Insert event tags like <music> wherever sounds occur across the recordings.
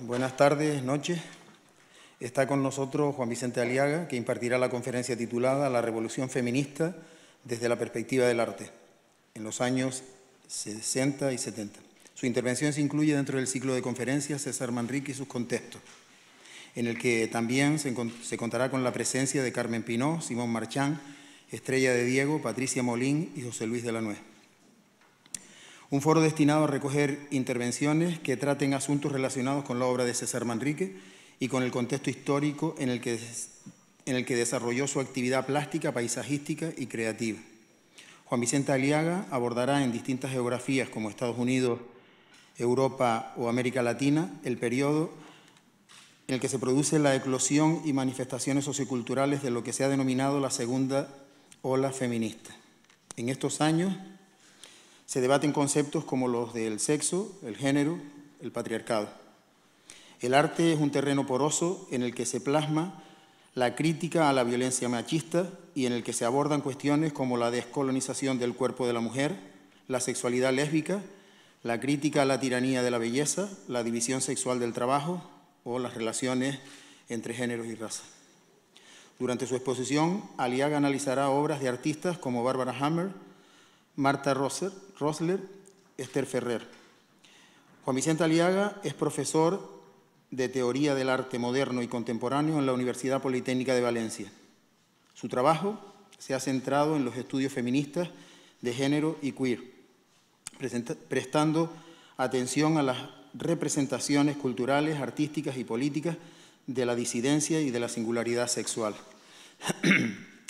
Buenas tardes, noches. Está con nosotros Juan Vicente Aliaga, que impartirá la conferencia titulada La Revolución Feminista desde la perspectiva del arte, en los años 60 y 70. Su intervención se incluye dentro del ciclo de conferencias César Manrique y sus contextos, en el que también se, contará con la presencia de Carmen Pinó, Simón Marchán, Estrella de Diego, Patricia Molín y José Luis de la Nuez. Un foro destinado a recoger intervenciones que traten asuntos relacionados con la obra de César Manrique y con el contexto histórico en el que, desarrolló su actividad plástica, paisajística y creativa. Juan Vicente Aliaga abordará en distintas geografías como Estados Unidos, Europa o América Latina el periodo en el que se produce la eclosión y manifestaciones socioculturales de lo que se ha denominado la segunda ola feminista. En estos años, se debaten conceptos como los del sexo, el género, el patriarcado. El arte es un terreno poroso en el que se plasma la crítica a la violencia machista y en el que se abordan cuestiones como la descolonización del cuerpo de la mujer, la sexualidad lésbica, la crítica a la tiranía de la belleza, la división sexual del trabajo o las relaciones entre géneros y raza. Durante su exposición, Aliaga analizará obras de artistas como Barbara Hammer, Marta Rosser, Rosler, Esther Ferrer. Juan Vicente Aliaga es profesor de Teoría del Arte Moderno y Contemporáneo en la Universidad Politécnica de Valencia. Su trabajo se ha centrado en los estudios feministas de género y queer, prestando atención a las representaciones culturales, artísticas y políticas de la disidencia y de la singularidad sexual. <clears throat>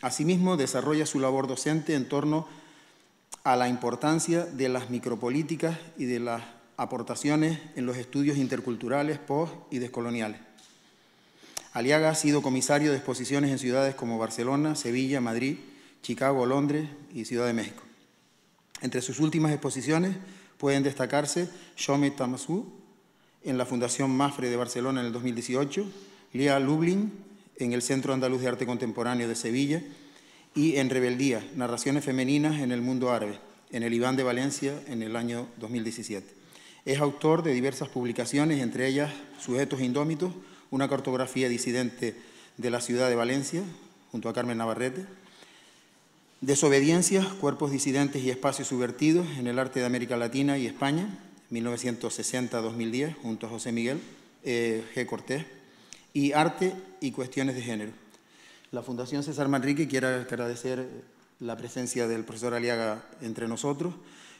Asimismo, desarrolla su labor docente en torno a a la importancia de las micropolíticas y de las aportaciones en los estudios interculturales, post y descoloniales. Aliaga ha sido comisario de exposiciones en ciudades como Barcelona, Sevilla, Madrid, Chicago, Londres y Ciudad de México. Entre sus últimas exposiciones pueden destacarse Shome Tamasu en la Fundación Mafre de Barcelona en el 2018, Lea Lublin en el Centro Andaluz de Arte Contemporáneo de Sevilla, y En rebeldía, narraciones femeninas en el mundo árabe, en el Iván de Valencia en el año 2017. Es autor de diversas publicaciones, entre ellas Sujetos Indómitos, una cartografía disidente de la ciudad de Valencia, junto a Carmen Navarrete, Desobediencias, cuerpos disidentes y espacios subvertidos en el arte de América Latina y España, 1960-2010, junto a José Miguel eh, G. Cortés, y Arte y Cuestiones de Género, la Fundación César Manrique quiere agradecer eh, la presencia del profesor Aliaga entre nosotros.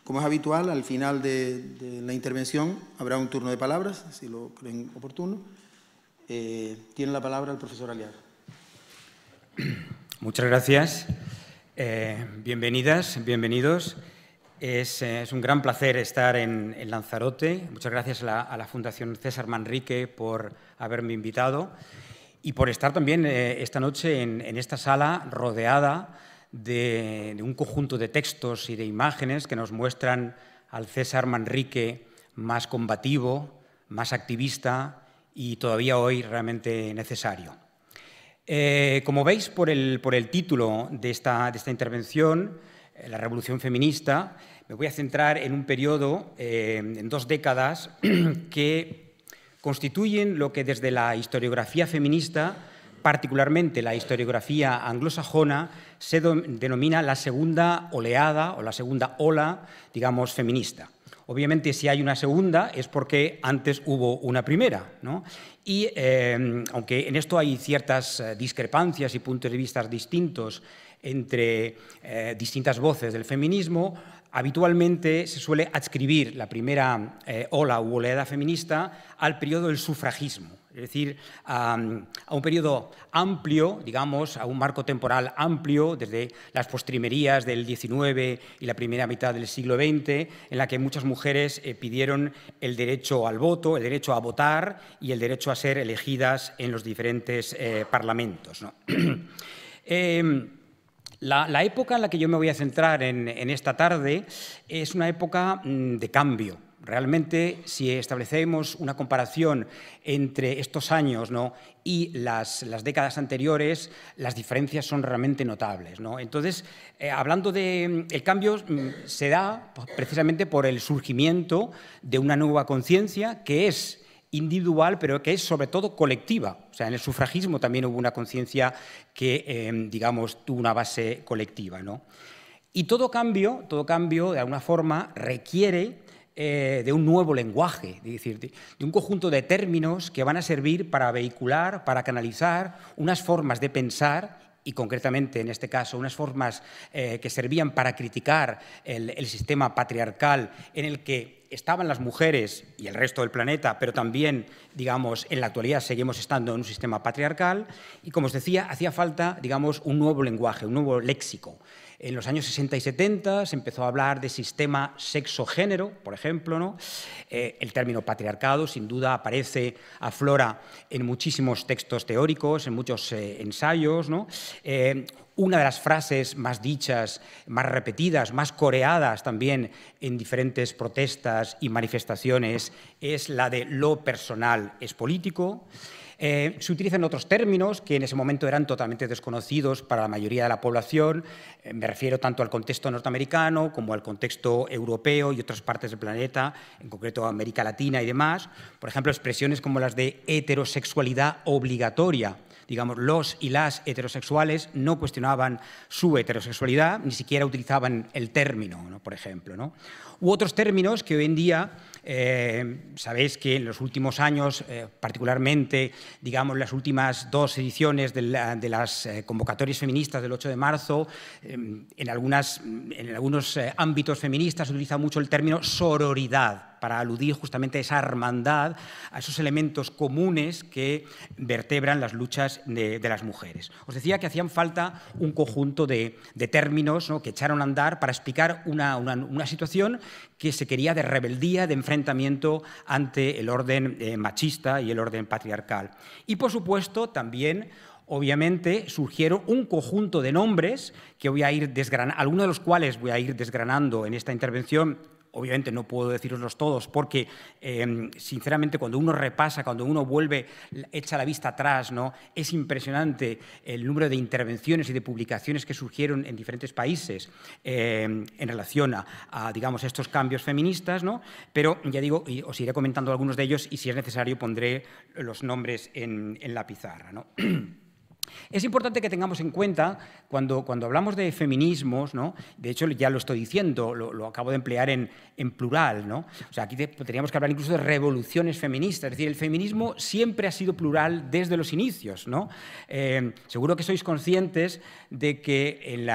Como es habitual, al final de, la intervención habrá un turno de palabras, si lo creen oportuno. Eh, tiene la palabra el profesor Aliaga. Muchas gracias. Eh, bienvenidas, bienvenidos. Es, un gran placer estar en, Lanzarote. Muchas gracias a la Fundación César Manrique por haberme invitado y por estar también eh, esta noche en, esta sala rodeada de, un conjunto de textos y de imágenes que nos muestran al César Manrique más combativo, más activista y todavía hoy realmente necesario. Eh, como veis por el, por el título de esta, esta intervención, eh, la revolución feminista, me voy a centrar en un periodo, en dos décadas, <clears throat> que constituyen lo que desde la historiografía feminista, particularmente la historiografía anglosajona, se denomina la segunda oleada o la segunda ola, digamos, feminista. Obviamente, si hay una segunda es porque antes hubo una primera. Y em, aunque en esto hay ciertas eh, discrepancias y puntos de vista distintos entre eh, distintas voces del feminismo, habitualmente se suele adscribir la primera eh, ola u oleada feminista al periodo del sufragismo es decir, a, un periodo amplio, digamos, a un marco temporal amplio, desde las postrimerías del XIX y la primera mitad del siglo XX, en la que muchas mujeres eh, pidieron el derecho al voto, el derecho a votar y el derecho a ser elegidas en los diferentes eh, parlamentos. <clears throat> Em, la, época en la que yo me voy a centrar en esta tarde es una época mm, de cambio, Realmente, si establecemos una comparación entre estos años y las, décadas anteriores, las diferencias son realmente notables. Entonces, eh, hablando de... Mm, el cambio mm, se da precisamente por el surgimiento de una nueva conciencia que es individual, pero que es sobre todo colectiva. O sea, en el sufragismo también hubo una conciencia que, em, digamos, tuvo una base colectiva. ¿no? Y todo cambio, todo cambio, de alguna forma, requiere eh, de un nuevo lenguaje, de, un conjunto de términos que van a servir para vehicular, para canalizar unas formas de pensar y concretamente en este caso unas formas eh, que servían para criticar el, el, sistema patriarcal en el que estaban las mujeres y el resto del planeta, pero también, digamos, en la actualidad seguimos estando en un sistema patriarcal y, como os decía, hacía falta, digamos, un nuevo lenguaje, un nuevo léxico. En los años 60 y 70 se empezó a hablar de sistema sexo-género, por ejemplo. ¿no? Eh, el término patriarcado, sin duda, aparece, aflora en muchísimos textos teóricos, en muchos eh, ensayos. Eh, una de las frases más dichas, más repetidas, más coreadas también en diferentes protestas y manifestaciones es la de lo personal es político. Eh, se utilizan otros términos que en ese momento eran totalmente desconocidos para la mayoría de la población. Eh, me refiero tanto al contexto norteamericano como al contexto europeo y otras partes del planeta, en concreto América Latina y demás. Por ejemplo, expresiones como las de heterosexualidad obligatoria digamos, los y las heterosexuales no cuestionaban su heterosexualidad, ni siquiera utilizaban el término, por ejemplo. ¿no? U otros términos que hoy en día eh, sabéis que en los últimos años, eh, particularmente, digamos, las últimas dos ediciones de, las eh, convocatorias feministas del 8 de marzo, em, en, en algunos ámbitos feministas se utiliza mucho el término sororidad para aludir justamente a esa hermandad, a esos elementos comunes que vertebran las luchas de, las mujeres. Os decía que hacían falta un conjunto de, términos que echaron a andar para explicar una, situación que se quería de rebeldía, de enfrentamiento ante el orden eh, machista y el orden patriarcal. Y por supuesto también obviamente surgieron un conjunto de nombres que voy a ir desgranando, algunos de los cuales voy a ir desgranando en esta intervención Obviamente no puedo deciroslos todos porque, em, sinceramente, cuando uno repasa, cuando uno vuelve, echa la vista atrás, ¿no? es impresionante el número de intervenciones y de publicaciones que surgieron en diferentes países em, en relación a, digamos, estos cambios feministas. ¿no? Pero, ya digo, os iré comentando algunos de ellos y, si es necesario, pondré los nombres en, la pizarra. <clears throat> Es importante que tengamos en cuenta, cuando, cuando hablamos de feminismos, ¿no? de hecho ya lo estoy diciendo, lo, lo acabo de emplear en, en plural, ¿no? o sea, aquí tendríamos que hablar incluso de revoluciones feministas, es decir, el feminismo siempre ha sido plural desde los inicios. ¿no? Eh, seguro que sois conscientes de que en,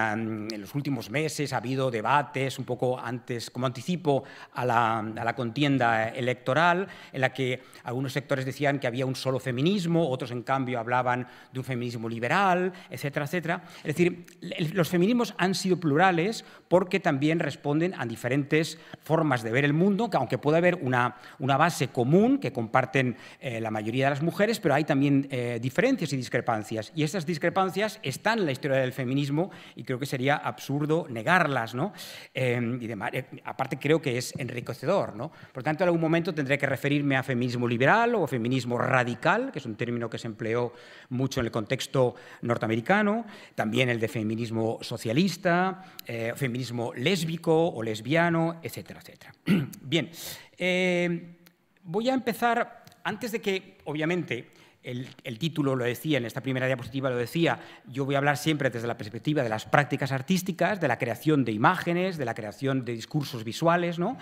en, los últimos meses ha habido debates, un poco antes, como anticipo a la, a la contienda electoral, en la que algunos sectores decían que había un solo feminismo, otros en cambio hablaban de un feminismo liberal, etcétera, etcétera. Es decir, los feminismos han sido plurales porque también responden a diferentes formas de ver el mundo, que aunque puede haber una, una base común que comparten eh, la mayoría de las mujeres, pero hay también eh, diferencias y discrepancias. Y estas discrepancias están en la historia del feminismo y creo que sería absurdo negarlas. ¿no? Em, y eh, aparte creo que es enriquecedor. ¿no? Por tanto, en algún momento tendré que referirme a feminismo liberal o feminismo radical, que es un término que se empleó mucho en el contexto norteamericano, también el de feminismo socialista, eh, feminismo lésbico o lesbiano, etcétera, etcétera. <clears throat> Bien, eh, voy a empezar, antes de que, obviamente, el, título lo decía, en esta primera diapositiva lo decía, yo voy a hablar siempre desde la perspectiva de las prácticas artísticas, de la creación de imágenes, de la creación de discursos visuales, ¿no?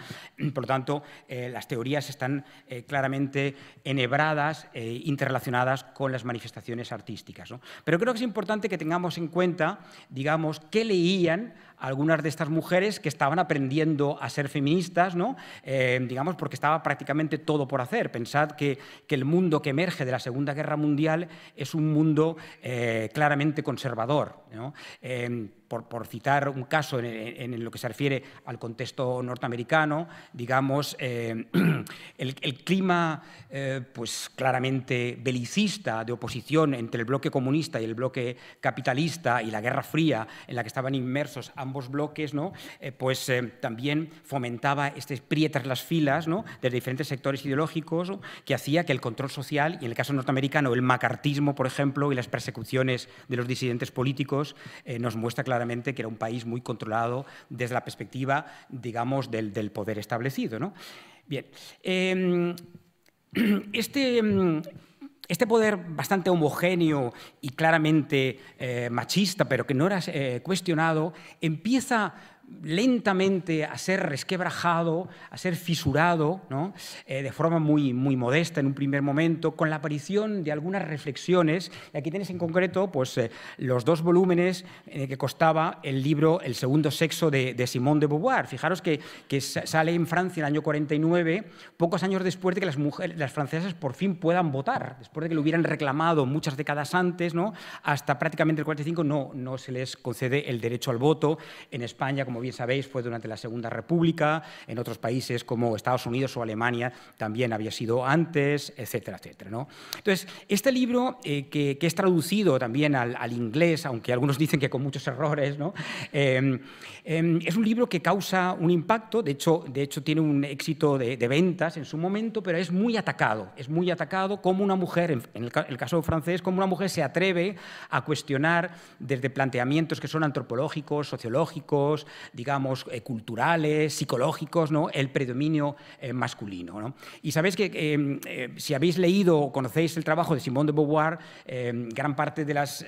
Por lo tanto, eh, las teorías están eh, claramente enhebradas, e interrelacionadas con las manifestaciones artísticas. Pero creo que es importante que tengamos en cuenta, digamos, qué leían algunas de estas mujeres que estaban aprendiendo a ser feministas, ¿no? Eh, digamos, porque estaba prácticamente todo por hacer. Pensad que, el mundo que emerge de la Segunda Guerra Mundial es un mundo eh, claramente conservador. ¿no? Eh, por, citar un caso en, lo que se refiere al contexto norteamericano, digamos, eh, <clears throat> el, clima eh, pues claramente belicista de oposición entre el bloque comunista y el bloque capitalista y la Guerra Fría en la que estaban inmersos ambos bloques, ¿no? Eh, pues también fomentaba este prie las filas ¿no? diferentes sectores ideológicos que hacía que el control social, y en el caso norteamericano el macartismo, por ejemplo, y las persecuciones de los disidentes políticos, nos muestra claramente que era un país muy controlado desde la perspectiva, digamos, del, poder establecido. Bien. Em, <clears throat> este, em, este, poder bastante homogéneo y claramente eh, machista, pero que no era eh, cuestionado, empieza lentamente a ser resquebrajado, a ser fisurado, ¿no? Eh, de forma muy, muy modesta en un primer momento, con la aparición de algunas reflexiones. Y aquí tienes en concreto pues, eh, los dos volúmenes eh, que costaba el libro El segundo sexo de, de Simone de Beauvoir. Fijaros que, sale en Francia en el año 49, pocos años después de que las, mujeres, las francesas por fin puedan votar, después de que lo hubieran reclamado muchas décadas antes, ¿no? hasta prácticamente el 45 no, no se les concede el derecho al voto. En España, como bien sabéis, fue durante la Segunda República, en otros países como Estados Unidos o Alemania también había sido antes, etcétera, etcétera. Entonces, este libro eh, que, es traducido también al, inglés, aunque algunos dicen que con muchos errores, em, em, es un libro que causa un impacto, de hecho, de hecho tiene un éxito de, ventas en su momento, pero es muy atacado, es muy atacado como una mujer, en, el, caso francés, como una mujer se atreve a cuestionar desde planteamientos que son antropológicos, sociológicos, digamos, eh, culturales, psicológicos, ¿no? el predominio eh, masculino. ¿no? Y sabéis que eh, si habéis leído o conocéis el trabajo de Simone de Beauvoir, gran parte de las,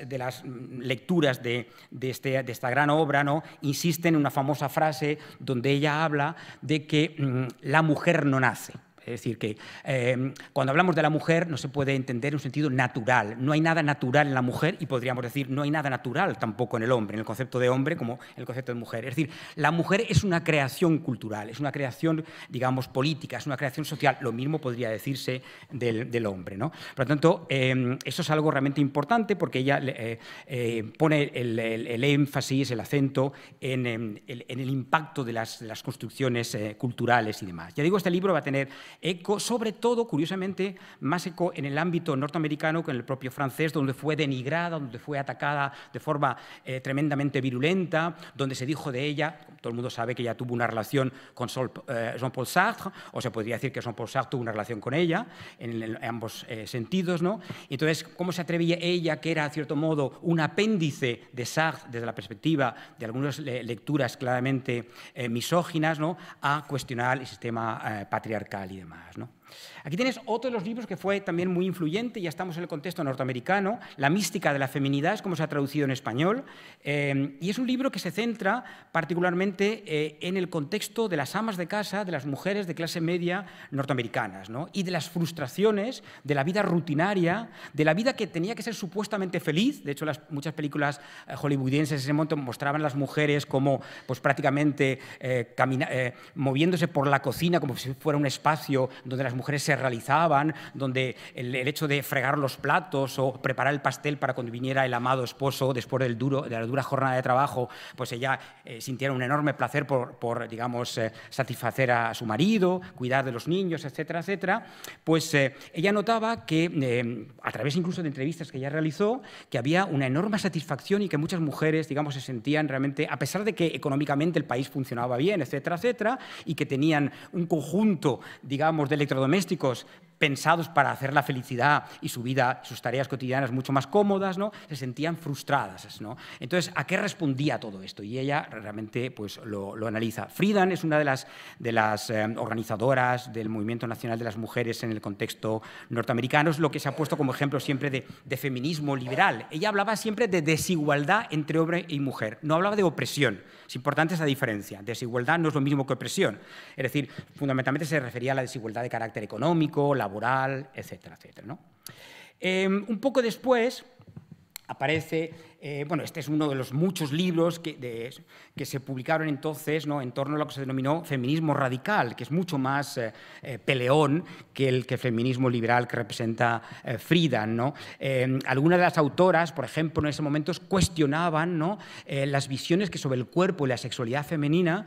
mm, lecturas este, de, esta gran obra ¿no? insisten en una famosa frase donde ella habla de que mm, la mujer no nace. Es decir, que em, cuando hablamos de la mujer no se puede entender en un sentido natural. No hay nada natural en la mujer y podríamos decir no hay nada natural tampoco en el hombre, en el concepto de hombre como en el concepto de mujer. Es decir, la mujer es una creación cultural, es una creación, digamos, política, es una creación social. Lo mismo podría decirse del, hombre. ¿no? Por lo tanto, em, eso es algo realmente importante porque ella eh, eh, pone el, énfasis, el acento em, en, el impacto de las, las construcciones eh, culturales y demás. Ya digo, este libro va a tener eco sobre todo, curiosamente, más eco en el ámbito norteamericano que en el propio francés, donde fue denigrada, donde fue atacada de forma eh, tremendamente virulenta, donde se dijo de ella, todo el mundo sabe que ella tuvo una relación con eh, Jean-Paul Sartre, o se podría decir que Jean-Paul Sartre tuvo una relación con ella, en, ambos eh, sentidos, ¿no? Entonces, ¿cómo se atrevía ella, que era, a cierto modo, un apéndice de Sartre desde la perspectiva de algunas lecturas claramente misóginas, ¿no? a cuestionar el sistema patriarcal? y más, ¿no? Aquí tienes otro de los libros que fue también muy influyente, ya estamos en el contexto norteamericano, La mística de la feminidad, es como se ha traducido en español, eh, y es un libro que se centra particularmente eh, en el contexto de las amas de casa, de las mujeres de clase media norteamericanas, ¿no? y de las frustraciones de la vida rutinaria, de la vida que tenía que ser supuestamente feliz, de hecho las, muchas películas eh, hollywoodienses en ese momento mostraban a las mujeres como pues, prácticamente eh, moviéndose por la cocina como si fuera un espacio donde las mujeres mujeres se realizaban, donde el, hecho de fregar los platos o preparar el pastel para cuando viniera el amado esposo después del duro, de la dura jornada de trabajo, pues ella eh, sintiera un enorme placer por, por digamos, eh, satisfacer a su marido, cuidar de los niños, etcétera, etcétera, pues eh, ella notaba que, a través incluso de entrevistas que ella realizó, que había una enorme satisfacción y que muchas mujeres, digamos, se sentían realmente, a pesar de que económicamente el país funcionaba bien, etcétera, etcétera, y que tenían un conjunto, digamos, de electrodomésticos domésticos pensados para hacer la felicidad y su vida, sus tareas cotidianas mucho más cómodas, ¿no? se sentían frustradas. ¿no? Entonces, ¿a qué respondía todo esto? Y ella realmente pues, lo, analiza. Friedan es una de las, de las eh, organizadoras del Movimiento Nacional de las Mujeres en el contexto norteamericano, es lo que se ha puesto como ejemplo siempre de, de feminismo liberal. Ella hablaba siempre de desigualdad entre hombre y mujer, no hablaba de opresión. Es importante esa diferencia. Desigualdad no es lo mismo que opresión. Es decir, fundamentalmente se refería a la desigualdad de carácter económico, laboral, etcétera, etcétera. ¿no? Em, un poco después aparece eh, este es uno de los muchos libros que, se publicaron entonces en torno a lo que se denominó feminismo radical, que es mucho más eh, eh, peleón que el, que feminismo liberal que representa Frida, algunas de las autoras, por ejemplo, en ese momento cuestionaban las visiones que sobre el cuerpo y la sexualidad femenina,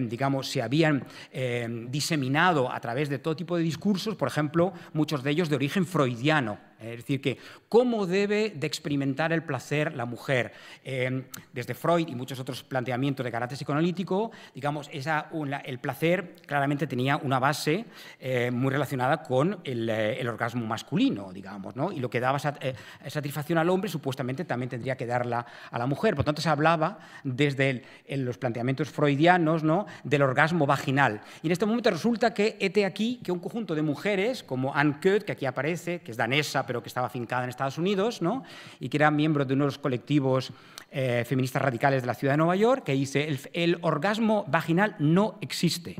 digamos, se habían diseminado a través de todo tipo de discursos, por ejemplo, muchos de ellos de origen freudiano. Es decir, que cómo debe de experimentar el placer la mujer. Em, desde Freud y muchos otros planteamientos de carácter psicoanalítico, digamos, esa, el placer claramente tenía una base eh, muy relacionada con eh, el, orgasmo masculino, digamos, ¿no? y lo que daba eh, satisfacción al hombre supuestamente también tendría que darla a la mujer. Por tanto, se hablaba desde los planteamientos freudianos ¿no? del orgasmo vaginal. Y en este momento resulta que, este aquí, que un conjunto de mujeres, como Anne que aquí aparece, que es danesa, pero que estaba afincada en Estados Unidos, ¿no? y que era miembro de uno de los colectivos eh, feministas radicales de la ciudad de Nueva York, que dice, el, orgasmo vaginal no existe.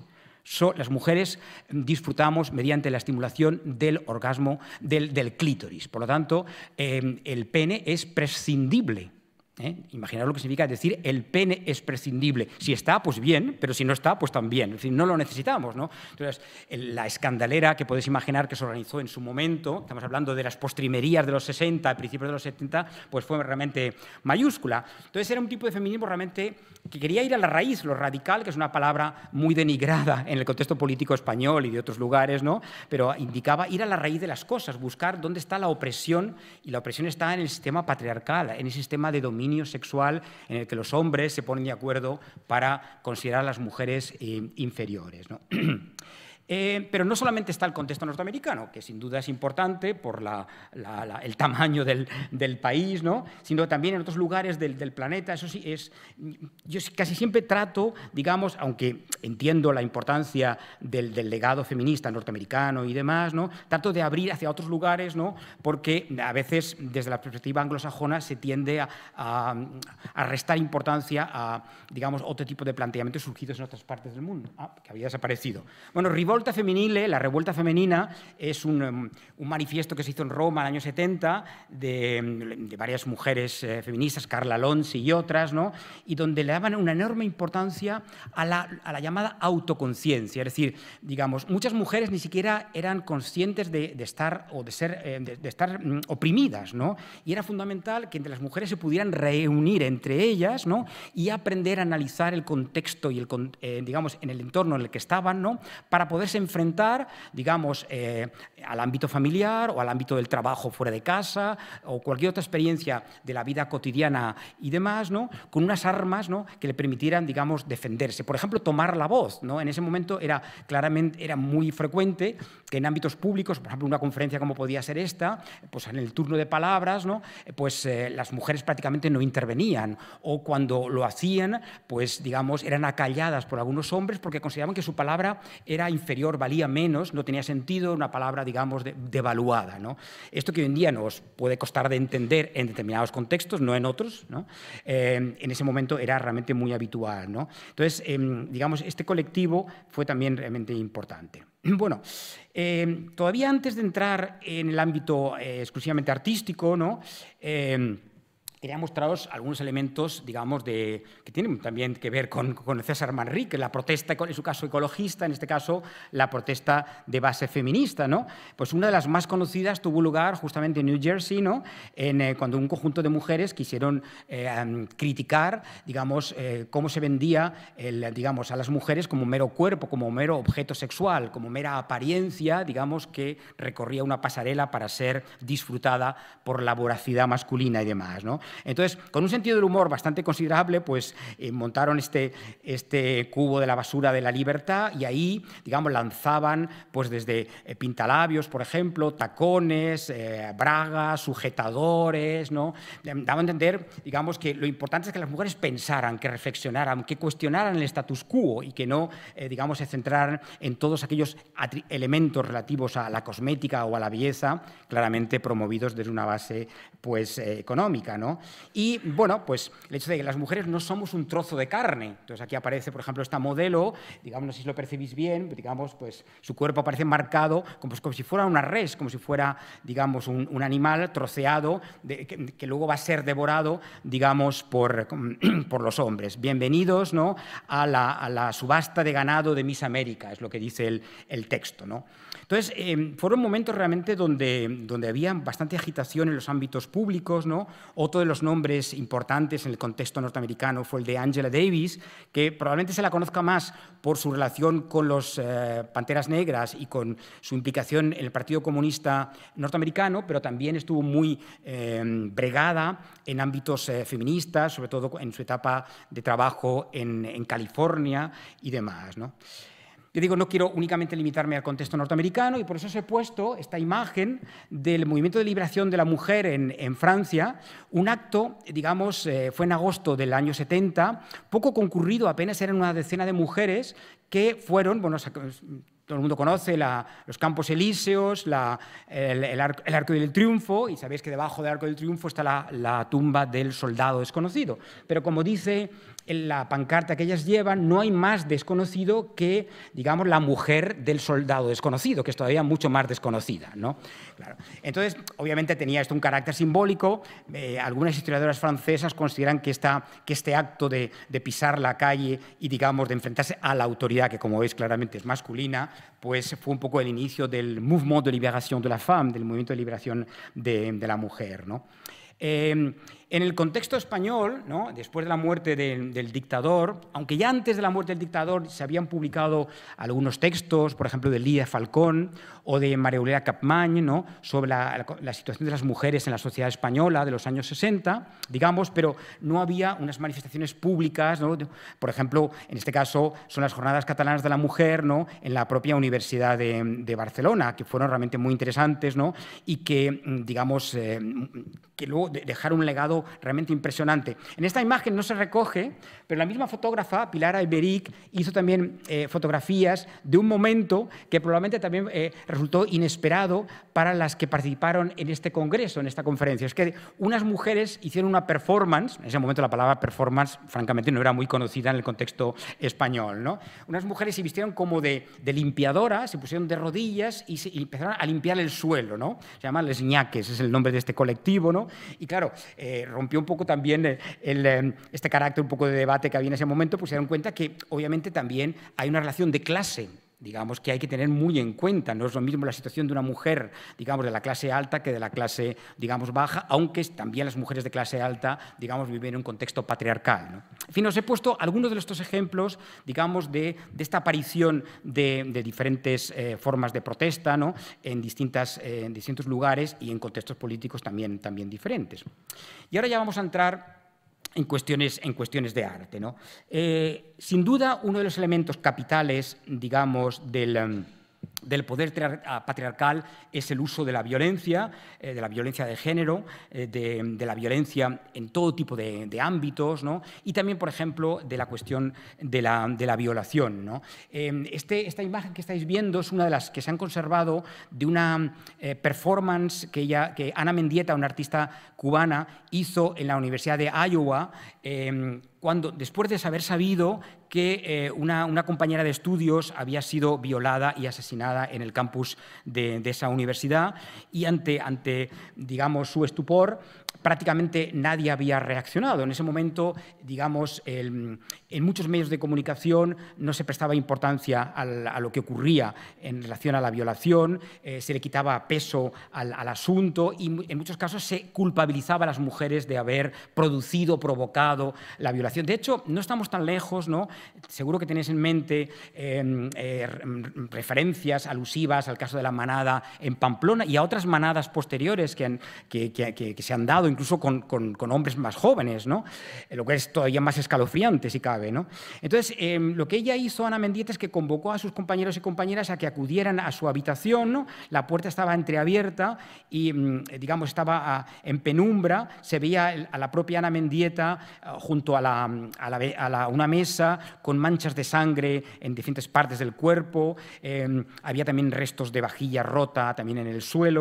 las mujeres disfrutamos mediante la estimulación del orgasmo del, del clítoris. Por lo tanto, eh, el pene es prescindible ¿eh? Imaginar lo que significa decir el pene es prescindible. Si está, pues bien, pero si no está, pues también. Es decir, no lo necesitamos. ¿no? Entonces, la escandalera que podéis imaginar que se organizó en su momento, estamos hablando de las postrimerías de los 60, principios de los 70, pues fue realmente mayúscula. Entonces, era un tipo de feminismo realmente que quería ir a la raíz, lo radical, que es una palabra muy denigrada en el contexto político español y de otros lugares, ¿no? pero indicaba ir a la raíz de las cosas, buscar dónde está la opresión, y la opresión está en el sistema patriarcal, en el sistema de dominio sexual en el que los hombres se ponen de acuerdo para considerar a las mujeres eh, inferiores. <clears throat> Eh, pero no solamente está el contexto norteamericano, que sin duda es importante por el tamaño del, país, ¿no? sino también en otros lugares del, planeta. Eso sí, es, yo casi siempre trato, digamos, aunque entiendo la importancia del, legado feminista norteamericano y demás, ¿no? trato de abrir hacia otros lugares, ¿no? porque a veces desde la perspectiva anglosajona se tiende a, restar importancia a, digamos, otro tipo de planteamientos surgidos en otras partes del mundo, ah, que había desaparecido. Bueno, eh, la revuelta femenina, es un, em, un, manifiesto que se hizo en Roma en el año 70 de, em, de varias mujeres eh, feministas, Carla Alonso y otras, ¿no? y donde le daban una enorme importancia a la, a la llamada autoconciencia. Es decir, digamos, muchas mujeres ni siquiera eran conscientes de, de estar o de ser eh, de, estar mm, oprimidas, ¿no? Y era fundamental que entre las mujeres se pudieran reunir entre ellas, ¿no? Y aprender a analizar el contexto y el, digamos, en el entorno en el que estaban, ¿no? Para poder enfrentar, digamos, eh, al ámbito familiar o al ámbito del trabajo fuera de casa o cualquier otra experiencia de la vida cotidiana y demás, ¿no? con unas armas ¿no? que le permitieran, digamos, defenderse. Por ejemplo, tomar la voz. ¿no? En ese momento era claramente era muy frecuente que en ámbitos públicos, por ejemplo, una conferencia como podía ser esta, pues en el turno de palabras, ¿no? Eh, pues eh, las mujeres prácticamente no intervenían o cuando lo hacían, pues digamos, eran acalladas por algunos hombres porque consideraban que su palabra era inferior valía menos, no tenía sentido, una palabra, digamos, devaluada. ¿no? Esto que hoy en día nos puede costar de entender en determinados contextos, no en otros, em, en ese momento era realmente muy habitual. ¿no? Entonces, em, digamos, este colectivo fue también realmente importante. <clears throat> Bueno, em, todavía antes de entrar en el ámbito eh, exclusivamente artístico, ¿no? quería mostraros algunos elementos, digamos, de, que tienen también que ver con, César Manrique, la protesta, en su caso ecologista, en este caso la protesta de base feminista, ¿no? Pues una de las más conocidas tuvo lugar justamente en New Jersey, ¿no? En, eh, cuando un conjunto de mujeres quisieron eh, criticar, digamos, eh, cómo se vendía, digamos, a las mujeres como mero cuerpo, como mero objeto sexual, como mera apariencia, digamos, que recorría una pasarela para ser disfrutada por la voracidad masculina y demás, ¿no? Entonces, con un sentido del humor bastante considerable, pues eh, montaron este, este cubo de la basura de la libertad y ahí, digamos, lanzaban pues desde eh, pintalabios, por ejemplo, tacones, eh, bragas, sujetadores, ¿no? Em, daba a entender, digamos, que lo importante es que las mujeres pensaran, que reflexionaran, que cuestionaran el status quo y que no, digamos, se centraran en todos aquellos elementos relativos a la cosmética o a la belleza, claramente promovidos desde una base pues, económica. ¿no? Y bueno, pues el hecho de que las mujeres no somos un trozo de carne. Entonces aquí aparece, por ejemplo, esta modelo, digamos, no sé si lo percibís bien, digamos, pues su cuerpo aparece marcado como, si fuera una res, como si fuera, digamos, un, animal troceado que, luego va a ser devorado, digamos, por, <clears throat> los hombres. Bienvenidos ¿no? a, la, subasta de ganado de Miss América, es lo que dice el, el texto. ¿no? Entonces, eh, fueron momentos realmente donde, donde había bastante agitación en los ámbitos públicos. Otro de los nombres importantes en el contexto norteamericano fue el de Angela Davis, que probablemente se la conozca más por su relación con los eh, Panteras Negras y con su implicación en el Partido Comunista norteamericano, pero también estuvo muy em, bregada en ámbitos eh, feministas, sobre todo en su etapa de trabajo en, en California y demás. ¿no? Yo digo, no quiero únicamente limitarme al contexto norteamericano y por eso os he puesto esta imagen del movimiento de liberación de la mujer en, Francia, un acto, digamos, eh, fue en agosto del año 70, poco concurrido, apenas eran una decena de mujeres que fueron, bueno, todo el mundo conoce los Campos Elíseos, el, arco, del Triunfo, y sabéis que debajo del Arco del Triunfo está la, la tumba del soldado desconocido. Pero como dice en la pancarta que ellas llevan no hay más desconocido que, digamos, la mujer del soldado desconocido, que es todavía mucho más desconocida. ¿no? Entonces, obviamente tenía esto un carácter simbólico. Eh, algunas historiadoras francesas consideran que, esta, que este acto de, pisar la calle y, digamos, de enfrentarse a la autoridad, que como veis claramente es masculina, pues fue un poco el inicio del Mouvement de Liberación de la Femme, del movimiento de liberación de, la mujer. ¿no? Eh, en el contexto español, ¿no? después de la muerte del, dictador, aunque ya antes de la muerte del dictador se habían publicado algunos textos, por ejemplo, de Lía Falcón o de María Eulera Capmany, ¿no? sobre la, situación de las mujeres en la sociedad española de los años 60, digamos, pero no había unas manifestaciones públicas, ¿no? por ejemplo, en este caso son las Jornadas Catalanas de la Mujer ¿no? en la propia Universidad de, Barcelona, que fueron realmente muy interesantes ¿no? y que, mm, digamos, eh, que luego dejaron un legado realmente impresionante. En esta imagen no se recoge, pero la misma fotógrafa, Pilar Alberic, hizo también eh, fotografías de un momento que probablemente también eh, resultó inesperado para las que participaron en este congreso, en esta conferencia. Es que unas mujeres hicieron una performance, en ese momento la palabra performance francamente no era muy conocida en el contexto español, ¿no? Unas mujeres se vistieron como de, limpiadoras, se pusieron de rodillas y, empezaron a limpiar el suelo, ¿no? Se llaman Les Ñaques, es el nombre de este colectivo, ¿no? Y claro, eh, rompió un poco también eh, em, este carácter un poco de debate que había en ese momento, pues se dieron cuenta que obviamente también hay una relación de clase digamos, que hay que tener muy en cuenta. No es lo mismo la situación de una mujer, digamos, de la clase alta que de la clase, digamos, baja, aunque también las mujeres de clase alta, digamos, viven en un contexto patriarcal. En fin, os he puesto algunos de estos ejemplos, digamos, de, esta aparición de, diferentes eh, formas de protesta en, distintas, eh, en distintos lugares y en contextos políticos también, también diferentes. Y ahora ya vamos a entrar en cuestiones, en cuestiones de arte. ¿no? Eh, sin duda, uno de los elementos capitales, digamos, del em, del poder ah, patriarcal es el uso de la violencia, eh, de la violencia de género, eh, de, la violencia en todo tipo de, ámbitos, ¿no? y también, por ejemplo, de la cuestión de la, violación. Em, este, esta imagen que estáis viendo es una de las que se han conservado de una eh, performance que, que Ana Mendieta, una artista cubana, hizo en la Universidad de Iowa. Em, cuando, después de haber sabido que eh, una, compañera de estudios había sido violada y asesinada en el campus de, de esa universidad y ante, ante digamos, su estupor, prácticamente nadie había reaccionado. En ese momento, digamos, en muchos medios de comunicación no se prestaba importancia a lo que ocurría en relación a la violación, eh, se le quitaba peso al, asunto y en muchos casos se culpabilizaba a las mujeres de haber producido, provocado la violación. De hecho, no estamos tan lejos, ¿no? Seguro que tenéis en mente em, eh, referencias alusivas al caso de la manada en Pamplona y a otras manadas posteriores que, que, que se han dado incluso con, hombres más jóvenes, eh, lo que es todavía más escalofriante si cabe. Entonces, em, lo que ella hizo, Ana Mendieta, es que convocó a sus compañeros y compañeras a que acudieran a su habitación, la puerta estaba entreabierta y, mm, eh, digamos, estaba ah, en penumbra, se veía a la propia Ana Mendieta ah, junto a, mm, una mesa con manchas de sangre en diferentes partes del cuerpo, em, había también restos de vajilla rota también en el suelo,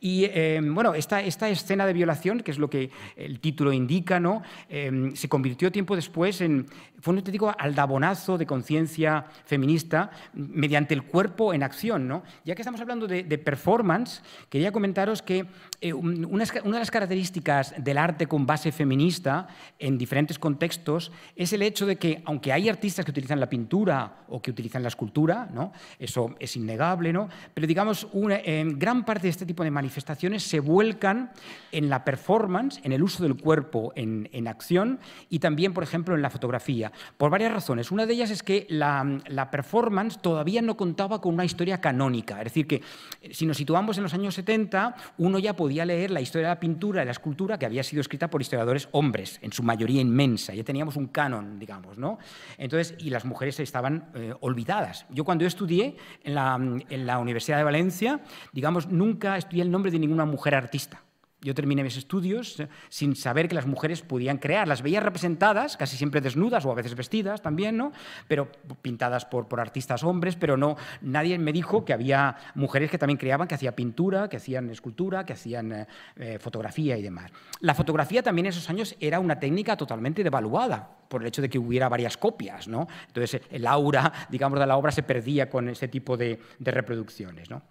Y, em, bueno, esta escena de violación que es lo que el título indica, ¿no? Em, se convirtió tiempo después en, fue un auténtico aldabonazo de conciencia feminista mediante el cuerpo en acción. ¿no? Ya que estamos hablando de, performance, quería comentaros que eh, una, de las características del arte con base feminista en diferentes contextos es el hecho de que, aunque hay artistas que utilizan la pintura o que utilizan la escultura, ¿no? eso es innegable, ¿no? pero digamos, una, en gran parte de este tipo de manifestaciones se vuelcan en la performance en el uso del cuerpo en, acción y también, por ejemplo, en la fotografía. Por varias razones. Una de ellas es que la, performance todavía no contaba con una historia canónica. Es decir, que eh, si nos situamos en los años 70, uno ya podía leer la historia de la pintura y la escultura que había sido escrita por historiadores hombres, en su mayoría inmensa. Ya teníamos un canon, digamos, ¿no? Entonces, y las mujeres estaban eh, olvidadas. Yo cuando estudié en la, en la Universidad de Valencia, digamos, nunca estudié el nombre de ninguna mujer artista yo terminé mis estudios eh, sin saber que las mujeres podían crear. Las veía representadas, casi siempre desnudas o a veces vestidas también, ¿no? Pero pintadas por, artistas hombres, pero no, nadie me dijo que había mujeres que también creaban, que hacían pintura, que hacían escultura, que hacían eh, eh, fotografía y demás. La fotografía también en esos años era una técnica totalmente devaluada por el hecho de que hubiera varias copias, ¿no? Entonces el aura, <laughs> digamos, de la obra se perdía con ese tipo de, de reproducciones, ¿no?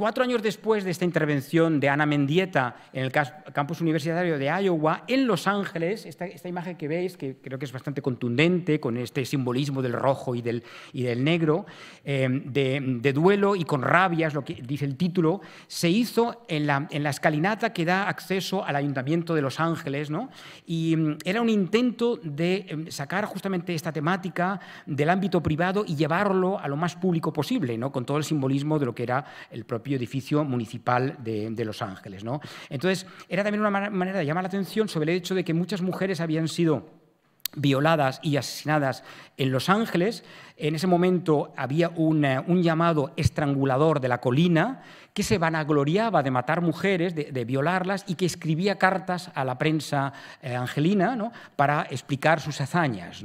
Cuatro años después de esta intervención de Ana Mendieta en el campus universitario de Iowa, en Los Ángeles, esta, imagen que veis, que creo que es bastante contundente, con este simbolismo del rojo y del, y del negro, eh, de, duelo y con rabia, es lo que dice el título, se hizo en la, en la escalinata que da acceso al Ayuntamiento de Los Ángeles, ¿no? y mm, era un intento de em, sacar justamente esta temática del ámbito privado y llevarlo a lo más público posible, ¿no? con todo el simbolismo de lo que era el propio edificio municipal de, de Los Ángeles. ¿no? Entonces, era también una manera de llamar la atención sobre el hecho de que muchas mujeres habían sido violadas y asesinadas en Los Ángeles, en ese momento había un llamado estrangulador de la colina que se vanagloriaba de matar mujeres, de, violarlas y que escribía cartas a la prensa eh, angelina para explicar sus hazañas.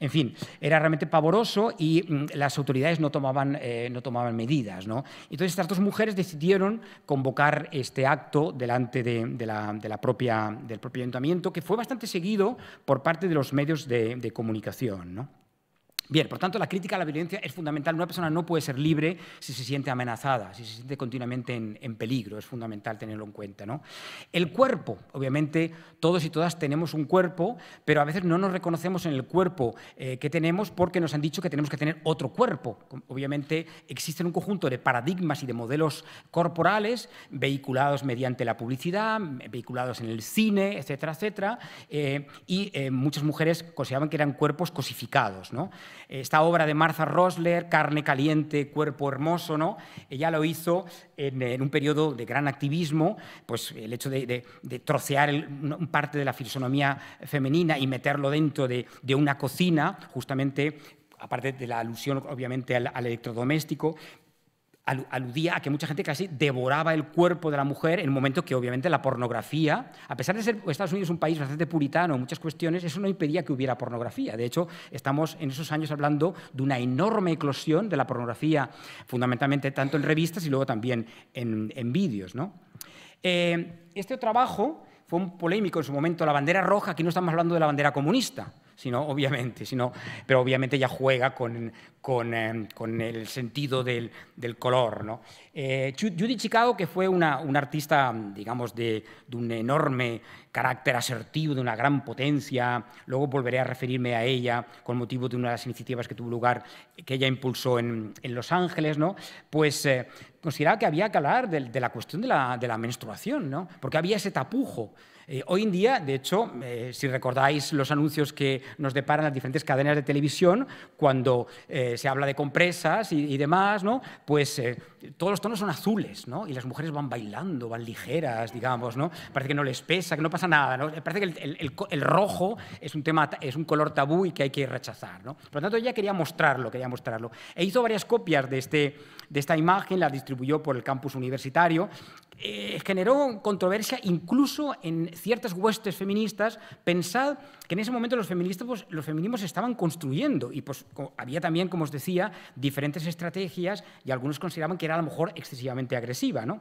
En fin, era realmente pavoroso y mm, las autoridades no tomaban, eh, no tomaban medidas. ¿no? Entonces estas dos mujeres decidieron convocar este acto delante de, la, propia, del propio ayuntamiento, que fue bastante seguido por parte de los medios de, comunicación. Bien, por tanto, la crítica a la violencia es fundamental. Una persona no puede ser libre si se siente amenazada, si se siente continuamente en, peligro. Es fundamental tenerlo en cuenta. ¿no? El cuerpo, obviamente, todos y todas tenemos un cuerpo, pero a veces no nos reconocemos en el cuerpo eh, que tenemos porque nos han dicho que tenemos que tener otro cuerpo. Obviamente, existen un conjunto de paradigmas y de modelos corporales vehiculados mediante la publicidad, vehiculados en el cine, etcétera, etcétera. Eh, y eh, muchas mujeres consideraban que eran cuerpos cosificados. ¿no? Esta obra de Martha Rosler, Carne caliente, cuerpo hermoso, ¿no? Ella lo hizo en, un periodo de gran activismo, pues el hecho de, trocear parte de la fisonomía femenina y meterlo dentro de, una cocina, justamente aparte de la alusión obviamente al, electrodoméstico, aludía a que mucha gente casi devoraba el cuerpo de la mujer en un momento que obviamente la pornografía, a pesar de ser pues, Estados Unidos un país bastante puritano en muchas cuestiones, eso no impedía que hubiera pornografía. De hecho, estamos en esos años hablando de una enorme eclosión de la pornografía, fundamentalmente tanto en revistas y luego también en, vídeos. Eh, este trabajo fue un polémico en su momento, la bandera roja, aquí no estamos hablando de la bandera comunista, sino obviamente, sino, pero obviamente ya juega con, con, eh, con el sentido del, del color. ¿no? Eh, Judy Chicago, que fue una, una artista, digamos, de, de, un enorme carácter asertivo, de una gran potencia, luego volveré a referirme a ella con motivo de una de las iniciativas que tuvo lugar, que ella impulsó en, en Los Ángeles, ¿no? pues eh, consideraba que había que hablar de, de la cuestión de la, de la menstruación, ¿no? porque había ese tapujo eh, hoy en día, de hecho, eh, si recordáis los anuncios que nos deparan las diferentes cadenas de televisión, cuando eh, se habla de compresas y, demás, ¿no? pues todos los tonos son azules ¿no? y las mujeres van bailando, van ligeras, digamos, ¿no? parece que no les pesa, que no pasa nada, parece que el, rojo es un, tema, es un color tabú y que hay que rechazar. Por lo tanto, ella quería mostrarlo, quería mostrarlo. E hizo varias copias de, este, de esta imagen, la distribuyó por el campus universitario, eh, generó controversia incluso en ciertas huestes feministas. Pensad que en ese momento los, feministas, pues, los feminismos estaban construyendo y pues, había también, como os decía, diferentes estrategias y algunos consideraban que era a lo mejor excesivamente agresiva. ¿no?